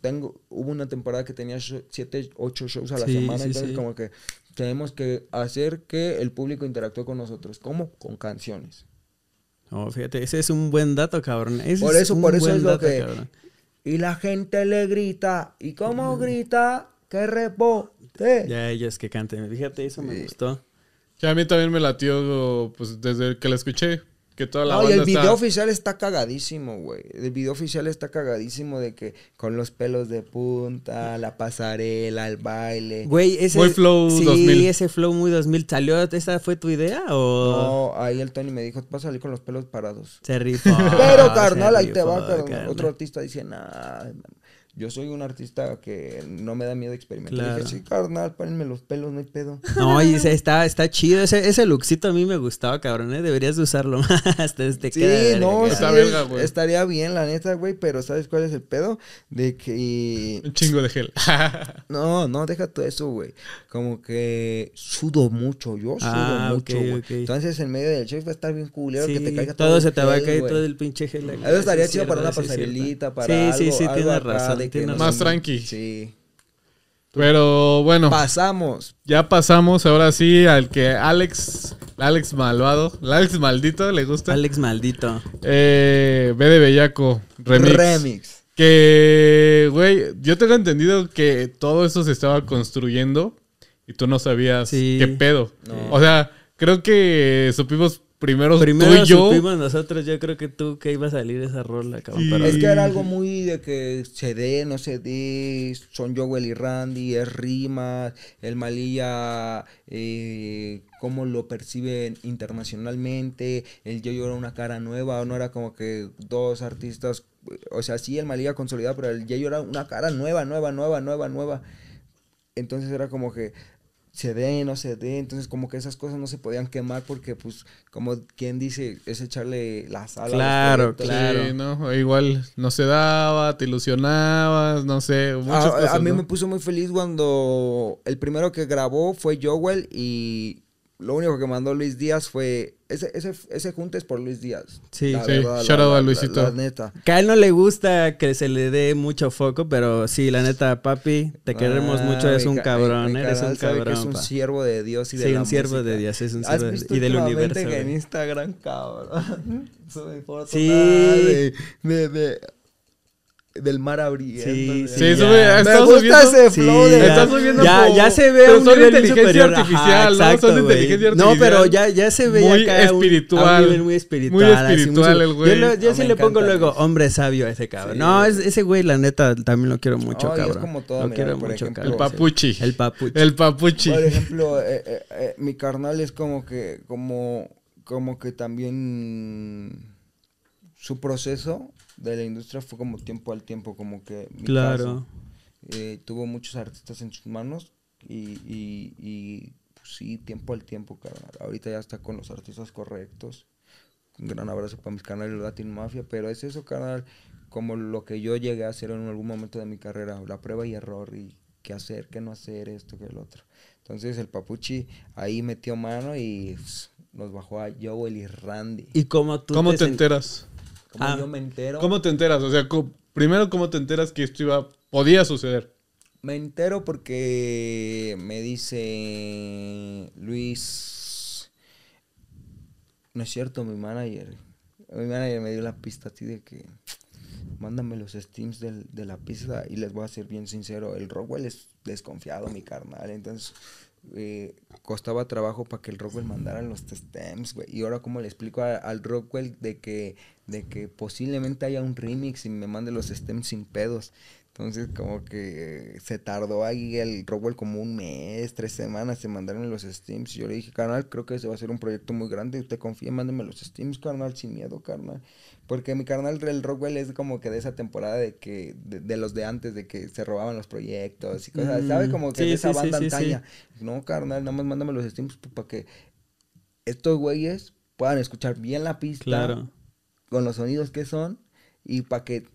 [SPEAKER 3] tengo, hubo una temporada que tenía 7, 8 shows a la semana, entonces como que tenemos que hacer que el público interactúe con nosotros. ¿Cómo? Con canciones.
[SPEAKER 4] No, fíjate, ese es un
[SPEAKER 3] buen dato, cabrón. por eso, es por eso es lo que... Y la gente le grita, ¿y cómo mm. grita? ¡Que rebote!
[SPEAKER 2] Ya ellos que canten, fíjate, eso me gustó. Ya a mí también me latió, pues, desde que la escuché. Que toda la el video
[SPEAKER 3] oficial está cagadísimo, güey. El video oficial está cagadísimo de que con los pelos de punta, la pasarela, el baile. Güey, ese... Muy flow sí,
[SPEAKER 4] ese flow muy 2000. ¿Salió?
[SPEAKER 3] ¿Esa fue tu idea o...? No, ahí el Tony me dijo, vas a salir con los pelos parados. Se Pero, carnal, ahí te va, Otro artista dice, nada. Yo soy un artista que no me da miedo experimentar. Dije, sí, carnal, párenme los pelos, no hay pedo. No, y está, está
[SPEAKER 4] chido. Ese, ese lookcito a mí me gustaba, cabrón, ¿eh? Deberías usarlo más. Desde sí, no, sí, verga,
[SPEAKER 3] estaría bien, la neta, güey, pero ¿sabes cuál es el pedo? De que... Un chingo de gel. no, no, deja todo eso, güey. Como que sudo mucho, yo sudo ah, mucho, güey. Entonces, en medio del chef va a estar bien culero que te caiga todo Todo se te va a caer todo el pinche gel. Eso estaría chido para una pasarelita, para sí, algo. Sí, sí, sí, tienes
[SPEAKER 4] razón. Más tranqui. Sí.
[SPEAKER 2] Pero bueno. Pasamos. Ya pasamos ahora sí al que Alex, Alex malvado, Alex maldito, le gusta. Alex maldito. Eh, B de Bellaco, remix. Que, güey, yo tengo entendido que todo eso se estaba construyendo y tú no sabías qué pedo. O sea, creo que supimos Primero, Primero yo.
[SPEAKER 4] nosotros, yo creo que tú que iba a salir esa rola,
[SPEAKER 3] Es que era algo muy de que se dé, no se dé, son Joel y Randy, es rima el Malilla, eh, cómo lo perciben internacionalmente, el yo era una cara nueva, no era como que dos artistas, o sea, sí el Malilla consolidado, pero el yo era una cara nueva, nueva, nueva, nueva, nueva. Entonces era como que se dé, no se dé. Entonces, como que esas cosas no se podían quemar porque, pues, como quien dice, es echarle la sala Claro, claro.
[SPEAKER 2] ¿no? Igual no se daba, te ilusionabas, no sé. a, mí me
[SPEAKER 3] puso muy feliz cuando el primero que grabó fue Joel y, lo único que mandó Luis Díaz fue. Ese, ese, ese junte es por Luis Díaz. Sí, sí. Shout out
[SPEAKER 2] a Luisito. La, neta.
[SPEAKER 4] Que a él no le gusta que se le dé mucho foco, pero sí, la neta, papi, te queremos mucho. es un cabrón, eres un cabrón. Es un siervo de Dios y de sí, un siervo de Dios, es un siervo y del universo. que en
[SPEAKER 3] Instagram, cabrón. sí. de, de del mar abriendo. Sí, sí, sí ah, Me gusta ese flow de... Está subiendo ya, ya se ve pero son inteligencia artificial, ¿no? Son inteligencia artificial. No, pero ya, ya se ve muy espiritual, muy espiritual. Muy espiritual el güey. Yo,
[SPEAKER 4] ah, sí le pongo luego hombre sabio a ese cabrón. No, ese güey la neta también lo quiero mucho, cabrón. Es como todo, lo quiero mucho, cabrón. El papuchi. El papuchi. El papuchi. Por
[SPEAKER 3] ejemplo, eh, eh, eh, mi carnal es como que como como que también su proceso de la industria fue como tiempo al tiempo, como que... Mi claro. Eh, tuvo muchos artistas en sus manos y, y, pues, sí, tiempo al tiempo, carnal. Ahorita ya está con los artistas correctos. Un gran abrazo para mis canales Latin Mafia, pero es eso, carnal como lo que yo llegué a hacer en algún momento de mi carrera, la prueba y error y qué hacer, qué no hacer, esto, qué el otro. Entonces el Papuchi ahí metió
[SPEAKER 2] mano y pues, nos bajó a Joel y Randy.
[SPEAKER 4] ¿Y cómo tú ¿Cómo te enteras?
[SPEAKER 2] Ah, yo me entero? ¿Cómo te enteras? O sea, primero, ¿cómo te enteras que esto iba, podía suceder?
[SPEAKER 3] Me entero porque me dice Luis. No es cierto, mi manager. Mi manager me dio la pista así de que mándame los Steams de la pista y les voy a ser bien sincero, el Rockwell es desconfiado, mi carnal. Entonces, eh, costaba trabajo para que el Rockwell mandara los stems, Y ahora, como le explico al Rockwell de que, de que posiblemente haya un remix y me mande los stems sin pedos? Entonces, como que se tardó ahí el Rockwell como un mes, tres semanas, se mandaron los Steams. Y yo le dije, carnal, creo que se va a ser un proyecto muy grande. Usted confía, mándeme los Steams, carnal, sin miedo, carnal. Porque mi carnal, el Rockwell es como que de esa temporada de que, de, los de antes, de que se robaban los proyectos y cosas, mm, ¿sabes? Como que de esa banda antaña. No, carnal, nada más mándame los Steams pues, para que estos güeyes puedan escuchar bien la pista. Claro. Con los sonidos que son y para que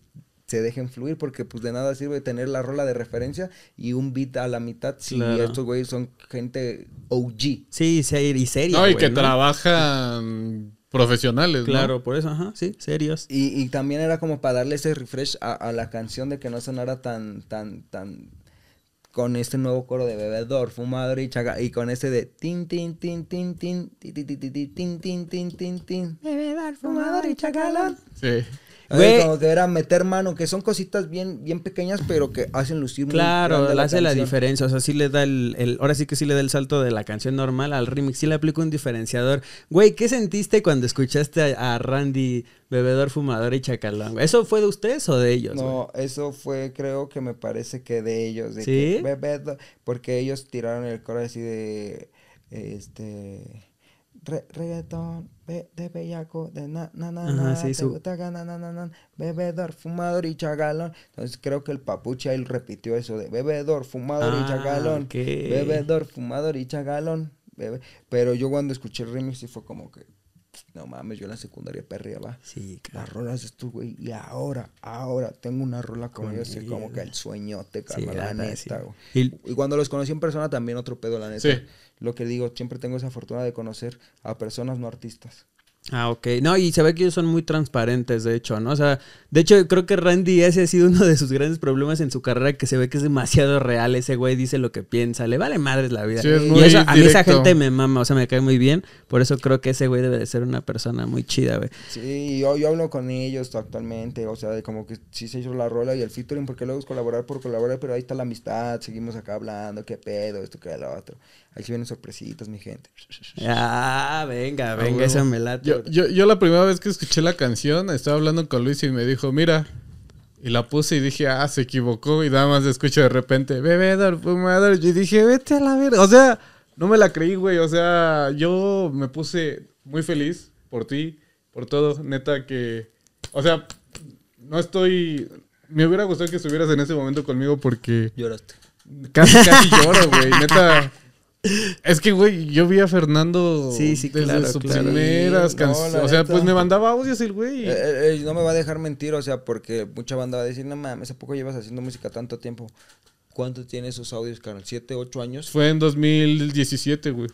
[SPEAKER 3] se dejen fluir, porque pues de nada sirve tener la rola de referencia y un beat a la mitad si estos güeyes son gente OG.
[SPEAKER 4] Sí, y
[SPEAKER 3] y que
[SPEAKER 2] trabajan profesionales, Claro, por eso, ajá, sí, serios.
[SPEAKER 3] Y, también era como para darle ese refresh a, la canción de que no sonara tan, tan, tan con este nuevo coro de bebedor, fumador y chaga, y con ese de tin tin tin tin tin tin tin tin tin tin tin tin
[SPEAKER 4] bebedor, fumador
[SPEAKER 3] Sí. Güey. Como que era meter mano, que son cositas bien, bien pequeñas, pero que hacen lucir Claro, le hace la
[SPEAKER 4] diferencia. O sea, sí le da el, el, Ahora sí que sí le da el salto de la canción normal al remix. Sí le aplico un diferenciador. Güey, ¿qué sentiste cuando escuchaste a, Randy, bebedor, fumador y chacalón? ¿Eso fue de ustedes o de ellos? No,
[SPEAKER 3] eso fue, creo que me parece que de ellos. De ¿Sí? Que, bebedor, porque ellos tiraron el coro así de. Este reggaetón, de bellaco, de na bebedor, fumador y chagalón. Entonces creo que el papucha él repitió eso de bebedor, fumador y ah, chagalón. Bebedor, fumador y chagalón. Bebe... Pero yo cuando escuché el remix sí fue como que, no mames, yo en la secundaria perreaba. Sí, claro. Las rolas estuvo güey. Y ahora, ahora tengo una rola con, yo, sé como que el sueño te la, la neta, y... cuando los conocí en persona también otro pedo, la neta lo que digo, siempre tengo esa fortuna de conocer a personas no artistas.
[SPEAKER 4] Ah, ok. No, y se ve que ellos son muy transparentes, de hecho, ¿no? O sea, de hecho, creo que Randy ese ha sido uno de sus grandes problemas en su carrera, que se ve que es demasiado real. Ese güey dice lo que piensa, le vale madres la vida. Sí, y a mí esa gente me mama, o sea, me cae muy bien. Por eso creo que ese güey debe de ser una persona muy chida, güey.
[SPEAKER 3] Sí, yo, yo hablo con ellos actualmente, o sea, de como que sí se hizo la rola y el featuring, porque luego es colaborar por colaborar, pero ahí está la amistad, seguimos acá hablando, qué pedo, esto, qué lo otro. Aquí vienen sorpresitas, mi gente.
[SPEAKER 2] Ah, venga, venga, esa me late. Yo, yo, la primera vez que escuché la canción, estaba hablando con Luis y me dijo, mira. Y la puse y dije, ah, se equivocó. Y nada más escucho de repente, bebedor, fumador. Y dije, vete a la verga. O sea, no me la creí, güey. O sea, yo me puse muy feliz por ti, por todo. Neta que. O sea, no estoy. Me hubiera gustado que estuvieras en ese momento conmigo porque. Lloraste. Casi, casi lloro, güey. Neta. Es que, güey, yo vi a Fernando sí, sus primeras canciones. o sea, pues me mandaba audios el güey. Eh, eh, eh, no
[SPEAKER 3] me va a dejar mentir, o sea, porque mucha banda va a decir, no mames, ¿a poco llevas haciendo música tanto tiempo? ¿Cuánto tiene esos audios, Carlos? ¿Siete, ocho años?
[SPEAKER 2] Fue en 2017, güey.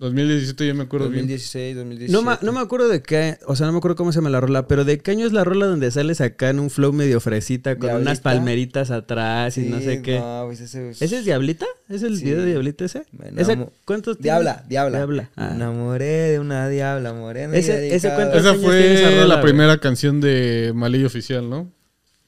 [SPEAKER 2] 2017 yo me acuerdo 2016, 2017. No, no,
[SPEAKER 4] me acuerdo de qué, o sea, no me acuerdo cómo se llama la rola, pero de qué año es la rola donde sales acá en un flow medio fresita con unas palmeritas atrás y no sé qué. No, pues ese, es Diablita? ¿Es el video de Diablita ese? ¿Cuántos Diabla, Diabla.
[SPEAKER 3] Ah.
[SPEAKER 2] enamoré de una Diabla morena. Ese, ese esa fue la primera canción de Malillo Oficial, ¿no?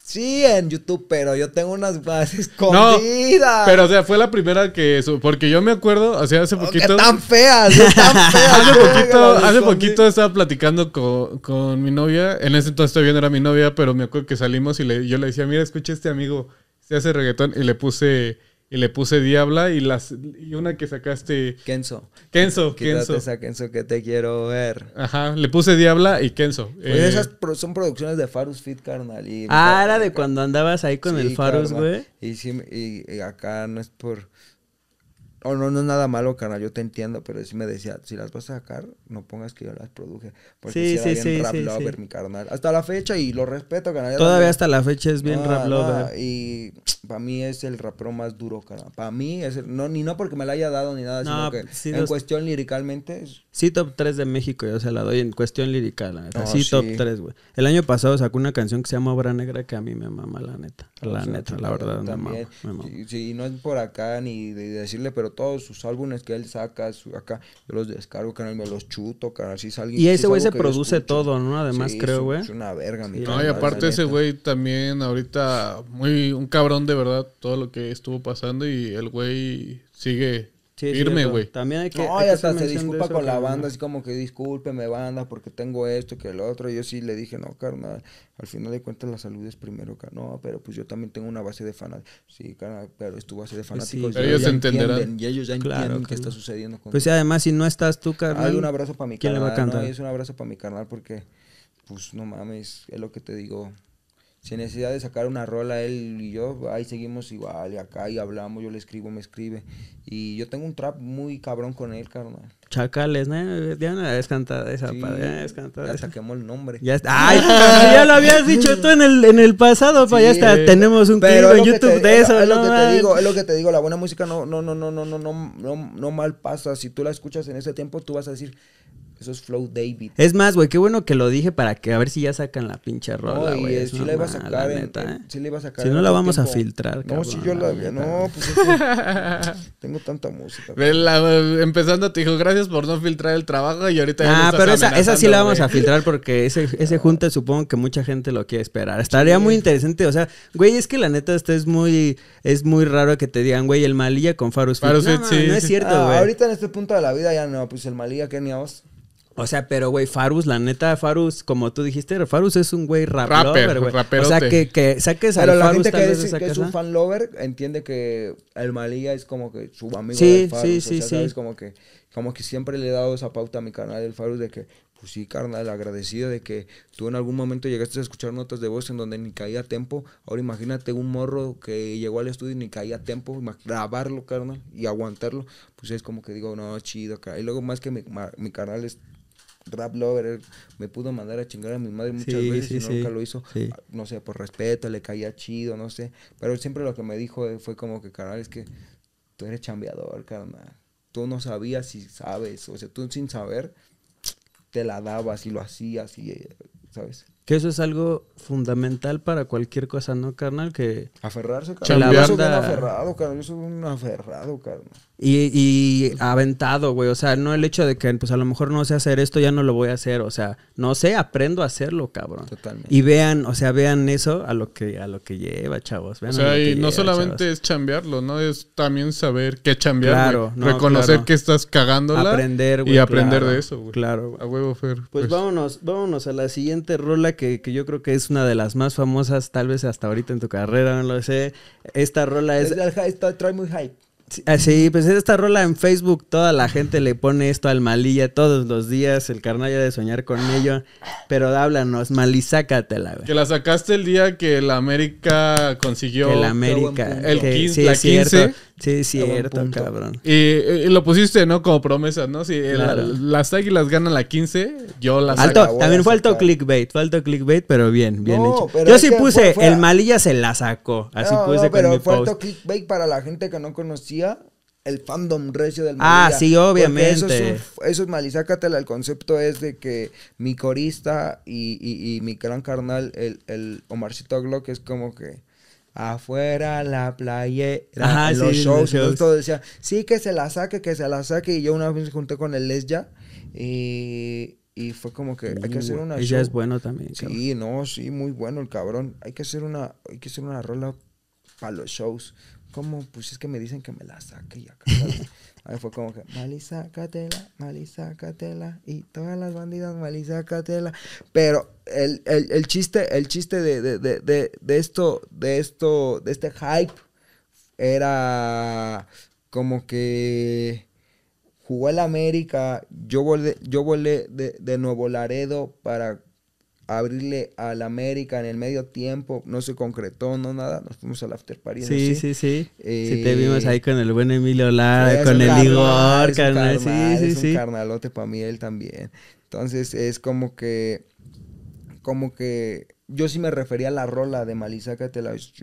[SPEAKER 3] Sí, en YouTube, pero yo tengo unas bases escondidas.
[SPEAKER 2] No, pero o sea, fue la primera que porque yo me acuerdo, o hace oh, poquito. ¡Qué tan feas, tan feas. hace poquito, hace poquito estaba platicando con, con, mi novia. En ese entonces todavía no era mi novia, pero me acuerdo que salimos y le, yo le decía, mira, escucha este amigo, se hace reggaetón. Y le puse y le puse Diabla y las y una que sacaste Kenzo. Kenzo, Kenzo. Kenzo. Esa Kenzo que te quiero ver. Ajá, le puse Diabla y Kenzo. Eh, esas son
[SPEAKER 3] producciones de Farus Fit, carnal. Y ah, era de cuando andabas ahí con el Farus, güey. Y, sí, y acá no es por o no, no es nada malo, carnal, yo te entiendo, pero si me decía, si las vas a sacar, no pongas que yo las produje. Porque sí, era bien sí, mi carnal. Hasta la fecha, y lo respeto, carnal. Todavía hasta la fecha es bien raplado y para mí es el rapero más duro, carnal. Para mí es no, ni no porque me la haya dado ni nada, sino que pues, en cuestión liricalmente.
[SPEAKER 4] Sí, top 3 de México, yo se la doy en cuestión lirical, la neta. sí, top 3, güey. El año pasado sacó una canción que se llama Obra Negra que a mí me mama, la neta. La neta, la verdad, me mama.
[SPEAKER 3] no es por acá ni decirle, pero todos sus álbumes que él saca, acá, yo los descargo, canal, me los chuto, canal, si es Y ese güey se produce todo, ¿no? Además, creo, güey. Es una verga, mi No, y aparte ese güey
[SPEAKER 2] también ahorita muy un cabrón de verdad, todo lo que estuvo pasando y el güey sigue irme güey. También hay que. No, se disculpa con la banda, así
[SPEAKER 3] como que discúlpeme, banda, porque tengo esto, que el otro. Yo sí le dije, no, carnal, al final de cuentas la salud es primero, carnal. No, pero pues yo también tengo una base de fanáticos. Sí, carnal, pero es tu base de fanáticos. ellos entenderán. Y ellos ya entienden qué está sucediendo con Pues además,
[SPEAKER 4] si no estás tú, carnal. Hay un abrazo para mi carnal. ¿Quién es
[SPEAKER 3] un abrazo para mi carnal porque, pues no mames, es lo que te digo sin necesidad de sacar una rola él y yo, ahí seguimos igual, y acá y hablamos, yo le escribo, me escribe. Y yo tengo un trap muy cabrón con él, carnal.
[SPEAKER 4] Chacales, ¿no? Ya no es cantado esa, sí, padre, ya, ya esa. saquemos el nombre. Ya Ay, ya lo habías dicho tú en el, en el pasado, pa, ya está, tenemos un clip en YouTube de eso, es lo, lo que te digo, es
[SPEAKER 3] lo que te digo, la buena música no, no, no, no, no, no, no, no, no mal pasa. Si tú la escuchas en ese tiempo, tú vas a decir eso es Flow David. Es
[SPEAKER 4] más, güey, qué bueno que lo dije para que a ver si ya sacan la pinche
[SPEAKER 2] rola, güey. Eh, si la iba a sacar, eh. la Si no la vamos a
[SPEAKER 3] filtrar, No, si yo la, no,
[SPEAKER 2] pues tengo tanta música. empezando te dijo, "Gracias por no filtrar el trabajo" y ahorita Ah, pero esa, sí la vamos a filtrar
[SPEAKER 4] porque ese ese junta supongo que mucha gente lo quiere esperar. Estaría muy interesante, o sea, güey, es que la neta este es muy es muy raro que te digan, "Güey, el Malilla con Farus." Farus no, es cierto, ah, güey. Ahorita
[SPEAKER 3] en este punto de la vida ya no, pues el Malilla a vos
[SPEAKER 4] o sea, pero güey, Farus, la neta, de Farus, como tú dijiste, Farus es un güey rapero. rapper, güey. O sea, que, que pero la gente que, es, que es un
[SPEAKER 3] fan lover entiende que el Malía es como que su amigo sí, Farus. Sí, sí, o sea, ¿sabes? Como que, como que siempre le he dado esa pauta a mi canal del Farus de que, pues sí, carnal, agradecido de que tú en algún momento llegaste a escuchar notas de voz en donde ni caía tiempo. Ahora imagínate un morro que llegó al estudio y ni caía tiempo, grabarlo, carnal, y aguantarlo. Pues es como que digo, no, chido, carnal. Y luego más que mi, mi canal es rap lover, me pudo mandar a chingar a mi madre muchas veces y nunca lo hizo. Ah, no sé, por respeto, le caía chido, no sé. Pero siempre lo que me dijo eh, fue como que, carnal, es que tú eres chambeador, carnal. Tú no sabías si sabes, o sea, tú sin saber te la dabas y lo hacías y, eh, ¿sabes?
[SPEAKER 4] Que eso es algo fundamental para cualquier cosa, ¿no, carnal? Que... Aferrarse, carnal. Yo soy un aferrado,
[SPEAKER 3] carnal. Yo soy un aferrado, carnal.
[SPEAKER 4] Y, aventado, güey. O sea, no el hecho de que, pues a lo mejor no sé hacer esto, ya no lo voy a hacer. O sea, no sé, aprendo a hacerlo, cabrón. Totalmente. Y vean, o sea, vean eso a lo que, a lo que lleva, chavos. o sea, y no solamente
[SPEAKER 2] es chambearlo, ¿no? Es también saber qué chambear. Reconocer que estás cagándola. Aprender, güey. Y aprender de eso, güey. Claro, A huevo, pues, pues,
[SPEAKER 4] vámonos, vámonos a la siguiente rola que, que, yo creo que es una de las más famosas, tal vez hasta ahorita en tu carrera, no lo sé. Esta rola es. trae muy high. Ah, sí, pues esta rola en Facebook, toda la gente le pone esto al malilla todos los días, el carnal de soñar con ello. Pero háblanos, sácatela,
[SPEAKER 2] güey. Que la sacaste el día que la América consiguió. Que la América. El sí, Sí, cierto, cabrón. Y, lo pusiste, ¿no? Como promesa, ¿no? Si las águilas ganan la 15, yo las alto, saco. Ah, también fue
[SPEAKER 4] clickbait, fue clickbait, pero bien, bien hecho. yo sí puse, el Malilla se la sacó. Así puse pero con
[SPEAKER 3] clickbait para la gente que no conocía el fandom recio del ah, Malilla. Ah, sí, obviamente. Eso es, eso es El concepto es de que mi corista y, mi gran carnal, el, el Omarcito Glock, es como que afuera la playera, los shows, todo decía, sí que se la saque, que se la saque. Y yo una vez me junté con el Lesja y, y fue como que hay que hacer uh, una. Ella es bueno también. Sí, no, sí, muy bueno el cabrón. Hay que hacer una, hay que hacer una rola para los shows. como Pues es que me dicen que me la saque y Ahí fue como que, Malisa Catela, Malisa Catela y todas las bandidas, Malisa Catela, Pero el, chiste, el chiste de, esto, de esto, de este hype, era como que jugó el América, yo yo volé de, Nuevo Laredo para abrirle al América en el medio tiempo, no se concretó, no nada, nos fuimos al after party. Sí, sí, sí. sí. te
[SPEAKER 4] eh, vimos ahí con el buen Emilio Lara, con el Igor, sí, un
[SPEAKER 3] carnalote para mí él también. Entonces es como que, como que yo sí me refería a la rola de la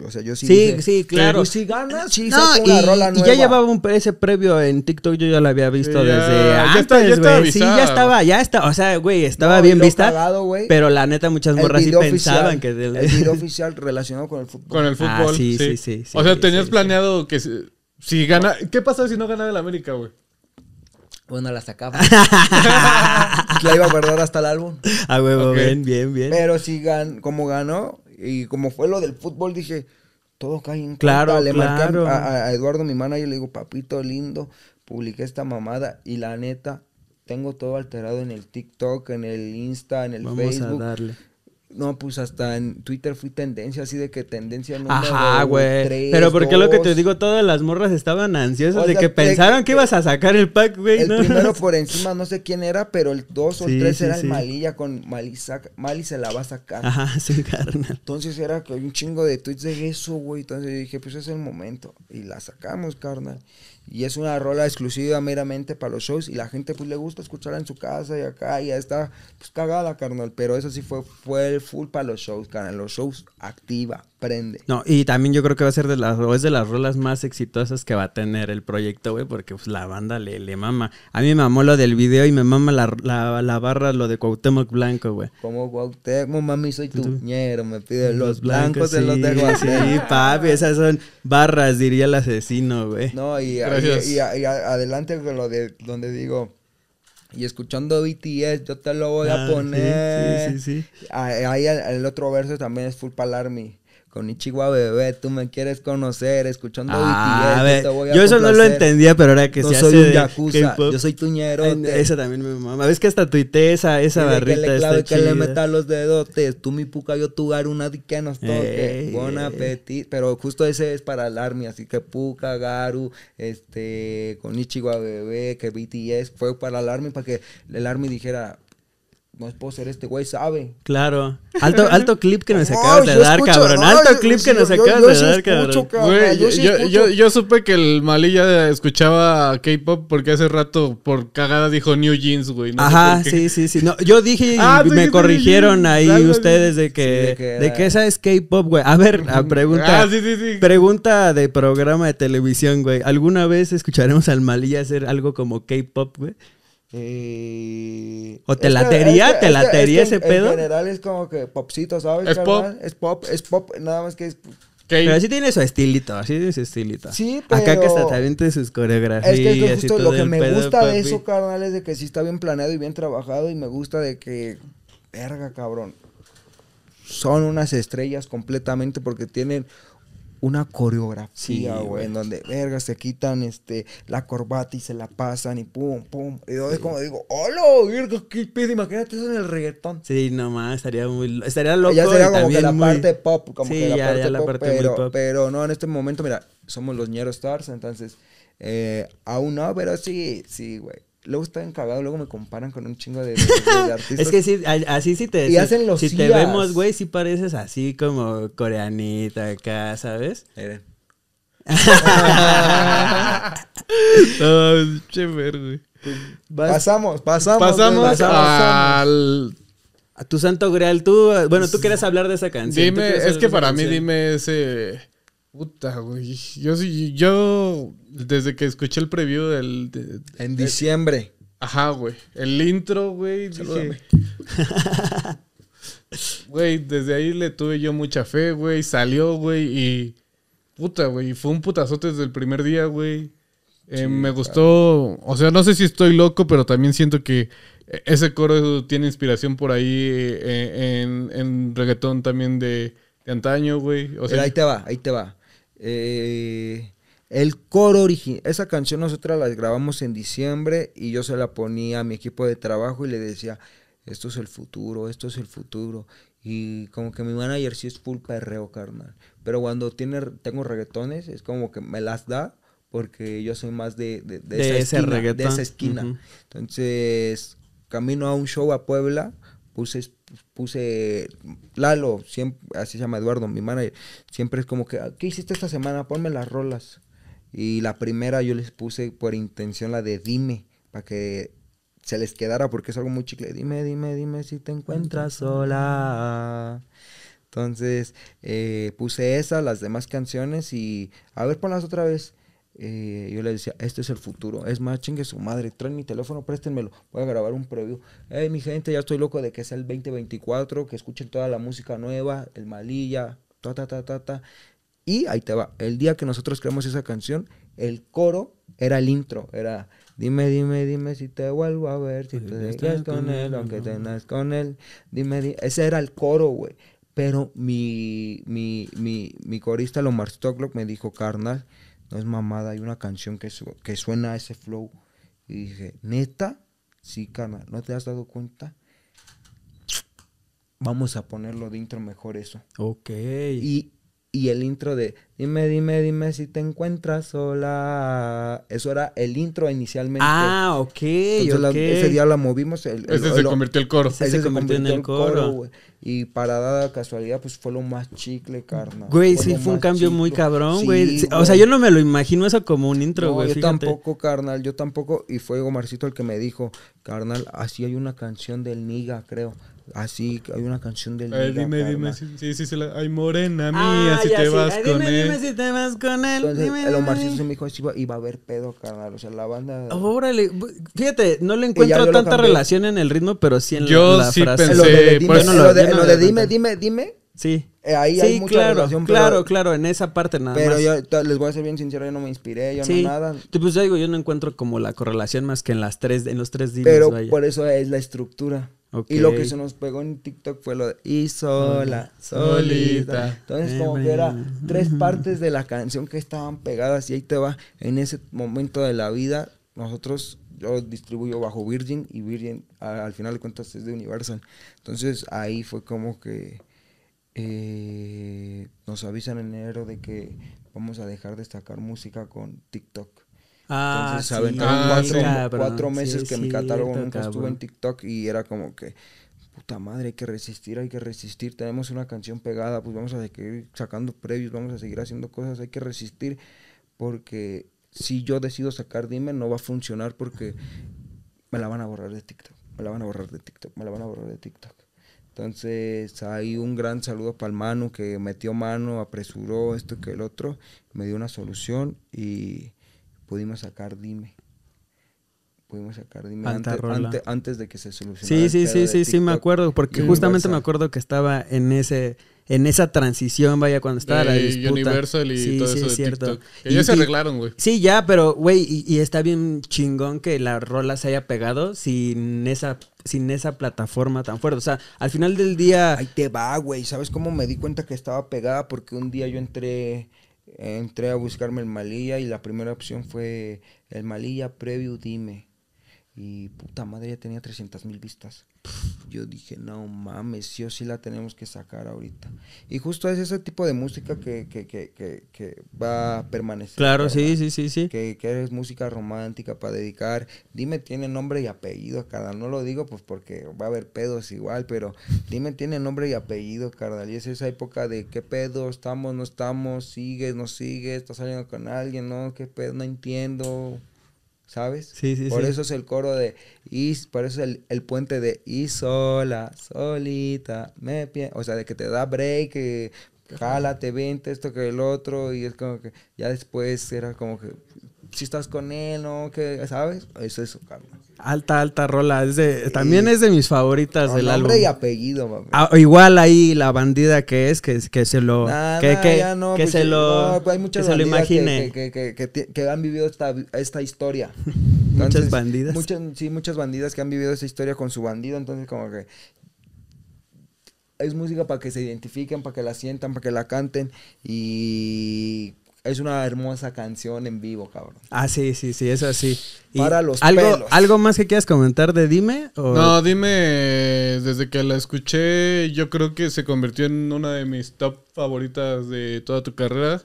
[SPEAKER 3] O sea, yo sí. Sí, sí, claro. Pero si ganas, sí, no, y, rola nueva. Y ya llevaba
[SPEAKER 4] un ese previo en TikTok, yo ya la había visto desde antes, estaba Sí, ya estaba, ya estaba. O sea, güey, estaba bien vista. pero la neta, muchas morras sí pensaban
[SPEAKER 2] que. El video oficial relacionado con el fútbol. Con el fútbol. Ah, sí, sí, sí, O sea, tenías planeado que si, si gana. ¿Qué pasa si no gana el América, güey?
[SPEAKER 3] Bueno, pues la sacaba. la iba a guardar hasta el álbum. Ah, huevo, bien, bien, bien. Pero si gan como ganó y como fue lo del fútbol, dije, todo cae en Claro, claro. a, Eduardo, mi manager, le digo, papito lindo, publiqué esta mamada y la neta, tengo todo alterado en el TikTok, en el Insta, en el Vamos Facebook. A darle. No, pues hasta en Twitter fui tendencia, así de que tendencia Ajá, güey. Pero porque lo que te digo,
[SPEAKER 4] todas las morras estaban ansiosas de que pensaron que, ibas a sacar el pack, güey. El primero
[SPEAKER 3] por encima, no sé quién era, pero el dos o el tres era el Malilla con Mali, saca, Mali se la va a sacar. Ajá, sí, carnal. Entonces era que un chingo de tweets de eso, güey. Entonces dije, pues es el momento. Y la sacamos, carnal. Y es una rola exclusiva meramente para los shows. Y la gente pues le gusta escucharla en su casa y acá. Y ya está pues cagada, carnal. Pero eso sí fue, fue el full para los shows, carnal. Los shows activa, prende.
[SPEAKER 4] No, y también yo creo que va a ser de las, es de las rolas más exitosas que va a tener el proyecto, güey. Porque pues la banda le, le mama. A mí me mamó lo del video y me mama la, barra, lo de Cuauhtémoc Blanco, güey.
[SPEAKER 3] Como Cuauhtémoc, mami, soy tuñero Me pide los, blancos, en los de Sí, papi,
[SPEAKER 4] esas son barras, diría el asesino, güey. No, y... Y,
[SPEAKER 3] adelante con lo de donde digo, y escuchando BTS, yo te lo voy a ah, poner. Ah, ahí el, otro verso también es Full Palarmy con Ichigua bebé, tú me quieres conocer, escuchando ah, BTS, yo, yo eso no lo entendía, pero ahora que no soy un yakuza, yo soy tuñero. Esa también me
[SPEAKER 4] mama. Ves que hasta tuiteé esa, esa barrita. Que le clave que le meta
[SPEAKER 3] los dedotes, tú mi puca, yo tu nadie que nos toque. Buen apetito. Pero justo ese es para el army, así que puca, garu, este, con Ichigua bebé, que BTS fue para el army, para que el army dijera, no es ser este güey, sabe. Claro. Alto, alto clip que
[SPEAKER 4] nos acabas de dar, cabrón. Alto clip que nos acabas de dar, cabrón. yo,
[SPEAKER 2] yo, supe que el ya escuchaba K-pop porque hace rato por cagada dijo New Jeans, güey. Ajá, sí,
[SPEAKER 4] sí, sí. yo dije ah, me corrigieron ahí ustedes de que, de que, esa es K-pop, güey. A ver, a ah, pregunta. ah, sí, sí, sí. Pregunta de programa de televisión, güey. ¿Alguna vez escucharemos al Malí hacer algo como K-pop, güey? Eh, o te latería, te ese pedo. En
[SPEAKER 3] general es como que popcito, ¿sabes? Es pop. Es pop, es pop, nada más que es... Pero sí
[SPEAKER 4] tiene su estilito, así tiene su estilito. Sí, pero... Acá que está también tiene sus
[SPEAKER 3] coreografías. Es que es justo lo que me gusta de eso, carnal, es de que sí está bien planeado y bien trabajado. Y me gusta de que... Verga, cabrón. Son unas estrellas completamente porque tienen una coreografía, güey, en donde, verga, se quitan este, la corbata y se la pasan y pum, pum. Y yo como digo, hola, verga, qué pedo, imagínate eso en el reggaetón. Sí, nomás, estaría muy, estaría loco. Ya sería como que la parte pop, como sí, que la parte, pop, pero, pero, no, en este momento, mira, somos los Nero Stars, entonces, eh, aún no, pero sí, sí, güey. Luego está encagado, luego me comparan con un chingo de, artistas. es que sí,
[SPEAKER 4] así sí te... Y hacen los Si te vemos,
[SPEAKER 3] güey, sí pareces
[SPEAKER 4] así como coreanita acá, ¿sabes? Eren. no,
[SPEAKER 2] chévere, güey. Pasamos, pasamos. Pasamos,
[SPEAKER 4] al... A tu santo grial, tú... Bueno, tú quieres hablar de esa canción. Dime, es que para mí,
[SPEAKER 2] dime ese Puta, güey. Yo sí, yo desde que escuché el preview del. en diciembre. ajá, güey. El intro, güey. güey, desde ahí le tuve yo mucha fe, güey. Salió, güey. Y. Puta, güey. Fue un putazote desde el primer día, güey. Eh, me gustó. O sea, no sé si estoy loco, pero también siento que e, ese coro tiene inspiración por ahí eh, en, reggaetón también de. De antaño, güey. Pero ahí te
[SPEAKER 3] va, ahí te va. Eh, el coro original, esa canción nosotros la grabamos en diciembre y yo se la ponía a mi equipo de trabajo y le decía, esto es el futuro, esto es el futuro. Y como que mi manager sí es full reo carnal. Pero cuando tiene, tengo reggaetones, es como que me las da porque yo soy más de, de, esa, esquina, Entonces, camino a un show a Puebla, puse puse Lalo, siempre, así se llama Eduardo, mi manager, siempre es como que, ah, ¿qué hiciste esta semana? Ponme las rolas. Y la primera yo les puse por intención la de Dime, para que se les quedara porque es algo muy chicle. Dime, dime, dime si te encuentras sola. Entonces eh, puse esa, las demás canciones y a ver, ponlas otra vez. Eh, yo le decía, este es el futuro. Es más, chingue su madre, traen mi teléfono, préstenmelo. Voy a grabar un preview. Hey, mi gente, ya estoy loco de que sea el 2024, que escuchen toda la música nueva, el malilla, ta, ta, ta, ta, Y ahí te va. El día que nosotros creamos esa canción, el coro era el intro, era... Dime, dime, dime si te vuelvo a ver, si te dejas con él, aunque tengas con él. Dime, dime. Ese era el coro, güey. Pero mi, mi, mi corista, Lomar Stocklock, me dijo, carnal, no es mamada, hay una canción que, que suena a ese flow. Y dije, neta, sí, carnal, ¿no te has dado cuenta? Vamos a ponerlo de intro mejor eso. Ok. Y y el intro de Dime, dime, dime si te encuentras sola. Eso era el intro inicialmente. Ah, ok. ese día la movimos. ese se convirtió el coro. se, convirtió en el coro. y para dada casualidad, pues fue lo más chicle, carnal. Güey, sí, fue un cambio muy cabrón, güey. o sea, yo no
[SPEAKER 4] me lo imagino eso como un intro, güey. yo tampoco,
[SPEAKER 3] carnal. Yo tampoco. Y fue Gomarcito el que me dijo, carnal, así hay una canción del Niga, creo. Así hay una canción del. Ay, dime, dime. Sí, sí, ah, ay, morena mía, si te vas con dime, él. Dime, si te vas con él. dime, el Omar me dijo iba a haber pedo, carnal. O sea, la banda. Órale, fíjate, no le encuentro tanta relación
[SPEAKER 4] en el ritmo, pero sí en la, frase. Pensé, lo de, pues, dime, lo de, dime,
[SPEAKER 3] dime, dime. Sí. Eh, ahí hay claro, relación, claro, claro, en esa parte nada más. Pero yo les voy a ser bien sincero, yo no me inspiré, yo no nada.
[SPEAKER 4] Pues ya digo, yo no encuentro como la correlación más que en las tres, en los tres días. Pero por
[SPEAKER 3] eso es la estructura. Y lo que se nos pegó en TikTok fue lo de y sola, solita. Entonces, como que era tres partes de la canción que estaban pegadas y ahí te va. En ese momento de la vida, nosotros, yo distribuyo bajo Virgin y Virgin al final de cuentas es de Universal. Entonces, ahí fue como que eh, nos avisan en enero de que vamos a dejar de sacar música con TikTok. Ah, Entonces sí, ah, cuatro, meses que mi catálogo nunca estuvo en TikTok y era como que, puta madre, hay que resistir, hay que resistir. Tenemos una canción pegada, pues vamos a seguir sacando previos, vamos a seguir haciendo cosas, hay que resistir. Porque si yo decido sacar Dime, no va a funcionar porque me la van a borrar de TikTok, me la van a borrar de TikTok, me la van a borrar de TikTok. Entonces, ahí un gran saludo para el Manu que metió mano, apresuró esto que el otro, me dio una solución y pudimos sacar Dime. Pudimos sacar Dime antes, de que se solucionara. Sí, sí, sí, sí, sí, me acuerdo, porque justamente me
[SPEAKER 4] acuerdo que estaba en ese en esa transición, vaya, cuando estaba la disputa. Universal y sí, todo eso es cierto. TikTok. se arreglaron, güey. Sí, ya, pero, güey, y, está bien chingón que la rola se haya pegado sin
[SPEAKER 3] esa, sin esa plataforma tan fuerte. O sea, al final del día... Ahí te va, güey. ¿Sabes cómo me di cuenta que estaba pegada? Porque un día yo entré entré a buscarme el Malilla y la primera opción fue el Malilla Preview Dime. Y puta madre, ya tenía 300 mil vistas. Yo dije, no mames, sí o sí la tenemos que sacar ahorita. Y justo es ese tipo de música que, que, que, que, va a permanecer. Claro, sí, sí, sí, sí. Que, que es música romántica para dedicar. Dime, tiene nombre y apellido, carnal. No lo digo pues porque va a haber pedos igual, pero dime, tiene nombre y apellido, carnal. Y es esa época de qué pedo, estamos, no estamos, sigues, no sigues, estás saliendo con alguien, no, qué pedo, no entiendo. ¿sabes? Sí, sí, por eso es el coro de, y, por eso es el, el, puente de, y sola, solita, me pie, o sea, de que te da break, que jálate, vente, esto que el otro, y es como que, ya después era como que, si estás con él, ¿no? que ¿Sabes? Eso es, Carlos.
[SPEAKER 4] Alta, alta rola. también es de mis favoritas del nombre álbum. y apellido, ah, igual ahí la bandida que es, que, que se lo. que, que, que se lo. hay muchas que imagine.
[SPEAKER 3] Que, han vivido esta, historia. muchas bandidas. sí, muchas bandidas que han vivido esta historia con su bandido. Entonces, como que. Es música para que se identifiquen, para que la sientan, para que la canten. Y es una hermosa canción en
[SPEAKER 2] vivo, cabrón. Ah, sí, sí, sí, eso sí. Para los algo, pelos.
[SPEAKER 4] ¿Algo más que quieras comentar de Dime? No,
[SPEAKER 2] Dime, desde que la escuché, yo creo que se convirtió en una de mis top favoritas de toda tu carrera.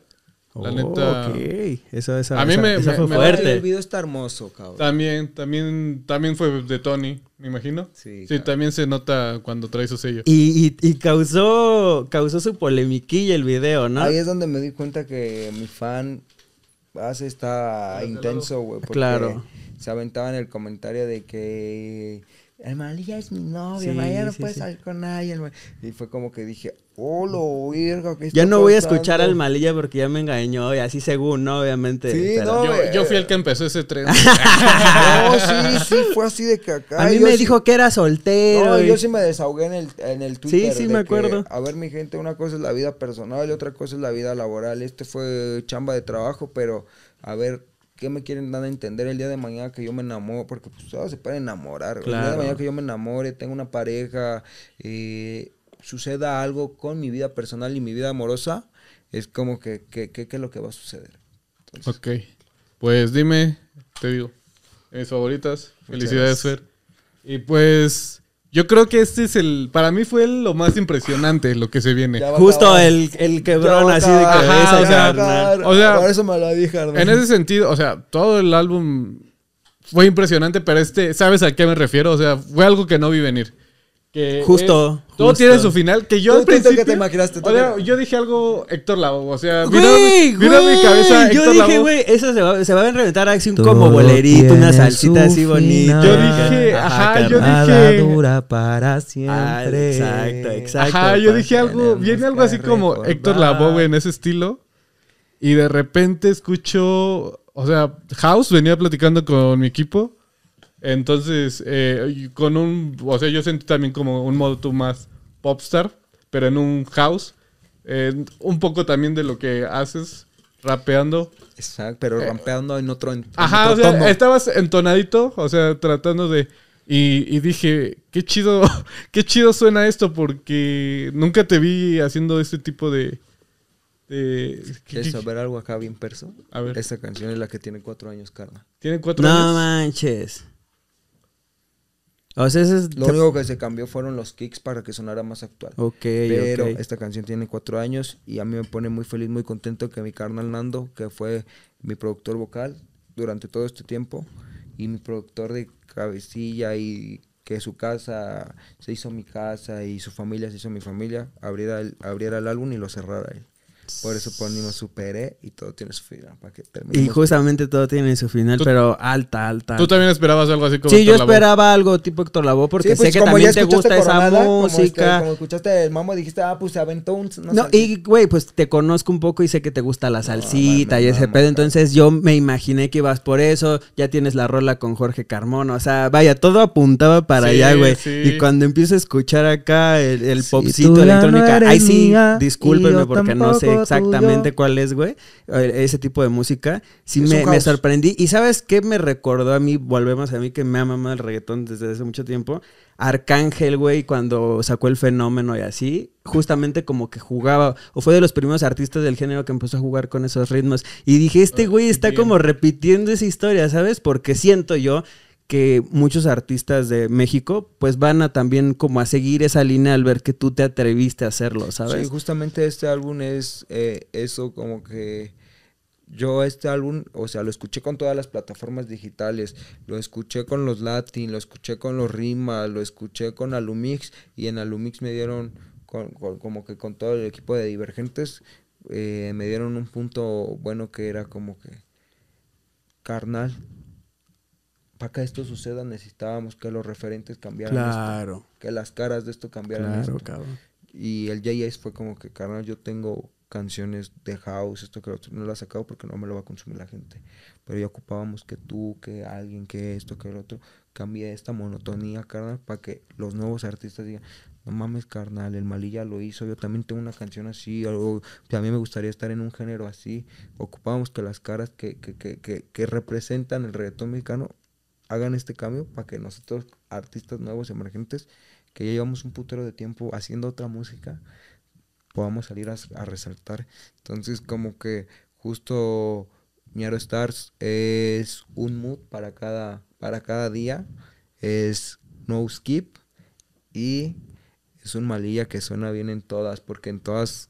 [SPEAKER 2] La oh, neta. Okay. Esa, esa, a mí me, fue fuerte. el
[SPEAKER 3] video está hermoso, cabrón.
[SPEAKER 2] También, también, también fue de Tony, me imagino. Sí. Sí, también se nota cuando trae su sello.
[SPEAKER 4] Y, causó, causó su polemiquilla el video, ¿no? Ahí es
[SPEAKER 3] donde me di cuenta que mi fan hace está intenso, güey. Claro. Se aventaba en el comentario de que el Malilla es mi novio, el Malilla no puede salir con nadie. Y fue como que dije, hola, virgo, ¿qué Ya no voy a escuchar al
[SPEAKER 4] Malilla porque ya me engañó y así según, ¿no? Obviamente. Sí,
[SPEAKER 3] yo, eh, yo, fui
[SPEAKER 2] el que empezó ese tren.
[SPEAKER 3] no,
[SPEAKER 4] sí,
[SPEAKER 3] sí, fue así de caca. A mí me dijo que era soltero. No, yo sí me desahogué en el, en el Twitter. Sí, sí, me acuerdo. a ver, mi gente, una cosa es la vida personal y otra cosa es la vida laboral. Este fue chamba de trabajo, pero a ver, ¿Qué me quieren dar a entender el día de mañana que yo me enamoro? Porque pues, todos todo se puede enamorar. El día de mañana que yo me enamore, tengo una pareja, Y... Eh, suceda algo con mi vida personal y mi vida amorosa, es como que, ¿qué es lo que va a suceder?
[SPEAKER 2] ok. Pues dime, te digo, mis favoritas. Felicidades, Fer. Y pues, yo creo que este es el. Para mí fue lo más impresionante lo que se viene. Justo el, el, quebrón así de cabeza. o, sea, o por eso me lo dije. En ese sentido, o sea, todo el álbum fue impresionante, pero este, ¿sabes a qué me refiero? O sea, fue algo que no vi venir. Eh, justo. todo tiene su final. Que yo al principio. te yo dije algo Héctor labo O sea, mira, mira mi Yo dije, güey, eso se
[SPEAKER 4] va, se a reventar así un como bolerito, una salsita así bonita. Yo dije, ajá, yo
[SPEAKER 3] dije. dura para siempre. exacto, exacto. Ajá, yo dije
[SPEAKER 2] algo. Viene algo así como Héctor Héctor güey, en ese estilo. Y de repente escucho. O sea, House venía platicando con mi equipo. Entonces, eh, con un, o sea, yo sentí también como un modo tú más popstar, pero en un house. Eh, un poco también de lo que haces rapeando. Exacto, pero eh, rapeando en otro. En ajá, o sea, estabas entonadito, o sea, tratando de. Y, dije, qué chido, qué chido suena esto, porque nunca te vi haciendo este tipo de. ¿Quieres
[SPEAKER 3] saber algo acá bien perso? A ver. Esta canción es la que tiene cuatro años, Carla. Tiene cuatro años. No
[SPEAKER 4] manches lo
[SPEAKER 3] único que se cambió fueron los kicks para que sonara más actual. Ok. Pero esta canción tiene cuatro años y a mí me pone muy feliz, muy contento que mi carnal Nando, que fue mi productor vocal durante todo este tiempo y mi productor de cabecilla y que su casa se hizo mi casa y su familia se hizo mi familia, abriera el álbum y lo cerrara él. Por eso ponimos superé y todo tiene su final. Para que y
[SPEAKER 4] justamente todo tiene su final, pero alta, alta. ¿Tú también esperabas algo así como Sí, yo esperaba algo tipo Héctor Lavoe porque pues, sé que también te gusta esa este, música. Como,
[SPEAKER 3] escuchaste el mamo, dijiste, ah, pues se aventó No,
[SPEAKER 4] y güey, pues te conozco un poco y sé que te gusta la salsita y ese pedo. entonces yo me imaginé que ibas por eso. Ya tienes la rola con Jorge Carmona. O sea, vaya, todo apuntaba para allá, güey. Y cuando empiezo a escuchar acá el, popcito electrónica, ahí sí, discúlpenme porque no sé exactamente cuál es, güey. Eh, ese tipo de música. Sí, me, sorprendí. ¿Y sabes qué me recordó a mí? Volvemos a mí que me mamado el reggaetón desde hace mucho tiempo. Arcángel, güey, cuando sacó el fenómeno y así, justamente como que jugaba, o fue de los primeros artistas del género que empezó a jugar con esos ritmos. Y dije, este ah, güey está como repitiendo esa historia, ¿sabes? Porque siento yo que muchos artistas de México pues van a también como a seguir esa línea al ver que tú te atreviste a hacerlo, ¿sabes? Sí,
[SPEAKER 3] justamente este álbum es eh, eso como que yo este álbum, o sea, lo escuché con todas las plataformas digitales, lo escuché con los Latin, lo escuché con los Rima, lo escuché con Alumix y en Alumix me dieron como que con todo el equipo de Divergentes eh, me dieron un punto bueno que era como que carnal, para que esto suceda necesitábamos que los referentes cambiaran. Claro. que las caras de esto cambiaran. Y el JS fue como que, carnal, yo tengo canciones de house, esto que otro lo no las he sacado porque no me lo va a consumir la gente. Pero ya ocupábamos que tú, que alguien, que esto, que el otro, cambie esta monotonía, carnal, para que los nuevos artistas digan, no mames, carnal, el Malilla lo hizo, yo también tengo una canción así, o, a mí me gustaría estar en un género así. Ocupábamos que las caras que, que, que, representan el reggaetón mexicano hagan este cambio para que nosotros, artistas nuevos, emergentes, que llevamos un putero de tiempo haciendo otra música, podamos salir a, resaltar. Entonces, como que justo Miaro Stars es un mood para cada, para cada día, es no skip y es un malilla que suena bien en todas, porque en todas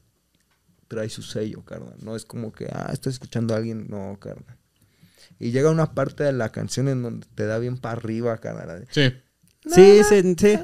[SPEAKER 3] trae su sello, carnal. No es como que, ah, estoy escuchando a alguien, no, carnal. Y llega una parte de la canción en donde te da bien para arriba, canal.
[SPEAKER 1] Sí. Sí,
[SPEAKER 4] sí, sí.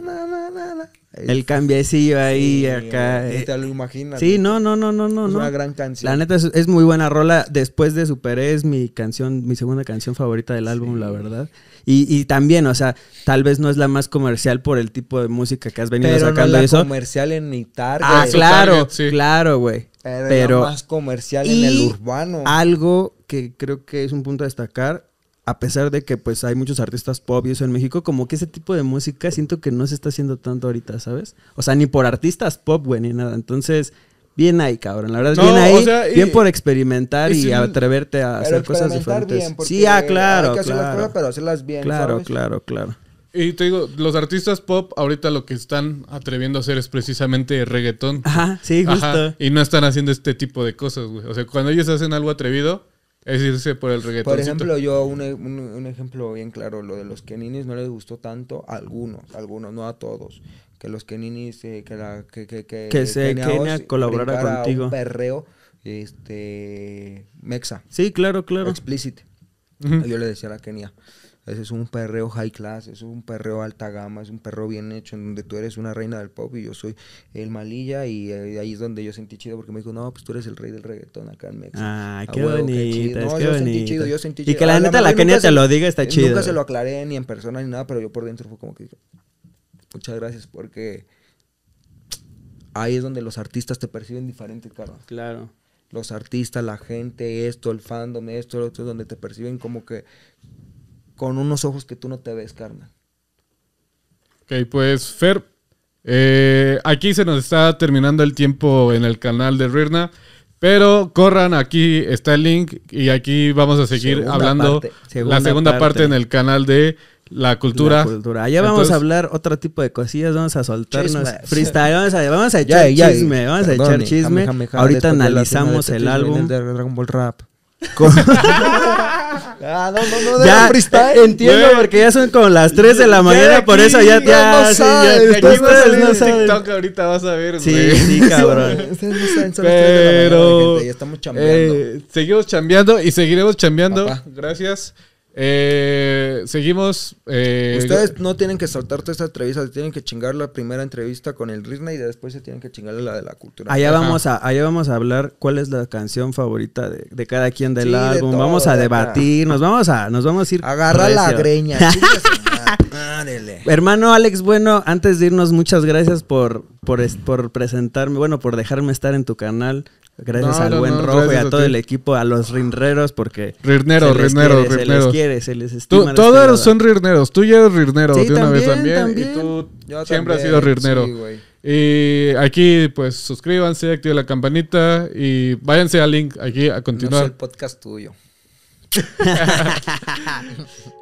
[SPEAKER 4] El cambiecillo ahí acá. Eh. te lo imaginas. Sí, no, no, no, no, no. Es una gran canción. La neta es, muy buena rola. Después de Superé es mi canción, mi segunda canción favorita del álbum, la verdad. Y, también, o sea, tal vez no es la más comercial por el tipo de música que has venido sacando no es la eso. comercial en mi Ah, claro, sí. claro, güey. Pero, más
[SPEAKER 3] comercial en el urbano.
[SPEAKER 4] Algo que creo que es un punto a destacar, a pesar de que pues hay muchos artistas pop y eso en México, como que ese tipo de música siento que no se está haciendo tanto ahorita, ¿sabes? O sea, ni por artistas pop, güey, ni nada. Entonces, bien ahí, cabrón. La verdad es bien ahí, bien por experimentar y, atreverte a hacer cosas diferentes. sí, ah, claro, hay que Las cosas, pero hacerlas bien. Claro, claro, claro.
[SPEAKER 2] Y te digo, los artistas pop ahorita lo que están atreviendo a hacer es precisamente reggaetón. Ajá, sí, justo. y no están haciendo este tipo de cosas, güey. O sea, cuando ellos hacen algo atrevido, es irse por el reggaetón. Por ejemplo, yo
[SPEAKER 3] un, un, ejemplo bien claro, lo de los Keninis no les gustó tanto a algunos, algunos, no a todos. Que los Keninis, eh, que, la, que, que, que, que se Kenia, colaborara contigo. Un perreo, este, mexa. Sí, claro, claro. Explícito. Yo le decía a la Kenia. Ese es un perreo high class, es un perreo alta gama, es un perro bien hecho, en donde tú eres una reina del pop y yo soy el malilla. Y eh, ahí es donde yo sentí chido porque me dijo, no, pues tú eres el rey del reggaetón acá en México. Ah, qué bonito. No, yo bonito. sentí chido, yo sentí chido. Y que la neta, la, Kenia te lo diga, está eh, chido. Nunca se lo aclaré ni en persona ni nada, pero yo por dentro fue como que, muchas gracias porque ahí es donde los artistas te perciben diferente, cabrón. Claro. Los artistas, la gente, esto, el fandom, esto, lo otro, donde te perciben como que con unos ojos que tú no te ves, carnal.
[SPEAKER 2] Ok, pues Fer, eh, aquí se nos está terminando el tiempo en el canal de Rirna. Pero corran, aquí está el link y aquí vamos a seguir hablando la segunda parte. en el canal de la cultura. Allá vamos a
[SPEAKER 4] hablar otro tipo de cosillas, vamos a soltarnos freestyle, vamos a, echar chisme, Ahorita analizamos el álbum de
[SPEAKER 3] Dragon Ball Rap. Con... ah, no, no, no, ya, Entiendo, porque ya son como las 3 de la mañana, por eso ya,
[SPEAKER 2] ya, no sí, sabes, ya, no TikTok ahorita vas a ver, Sí, sí, cabrón. ustedes no saben, son Pero, las 3 de la mañana, gente, y estamos chambeando. Eh, seguimos chambeando y seguiremos chambeando. Gracias. Eh, seguimos. Eh, Ustedes
[SPEAKER 3] no tienen que saltarte esta entrevista, tienen que chingar la primera entrevista con el Ritna y después se tienen que chingar la de la cultura. Allá vamos
[SPEAKER 4] a, allá vamos a hablar cuál es la canción favorita de, de cada quien del álbum. vamos a debatir, nos vamos a, nos vamos a ir. Agarra la greña. Hermano Alex, bueno, antes de irnos, muchas gracias por, por, por presentarme, bueno, por dejarme estar en tu
[SPEAKER 2] canal. Gracias al buen rojo y a, todo el
[SPEAKER 4] equipo, a los rinreros, porque. Rinero, se les quiere, Se les estima. todos
[SPEAKER 2] son rirneros. Tú ya eres rirnero de una vez también, Y tú siempre has sido rirnero. y aquí, pues, suscríbanse, activen la campanita y váyanse al link aquí a continuar. es el
[SPEAKER 3] podcast tuyo.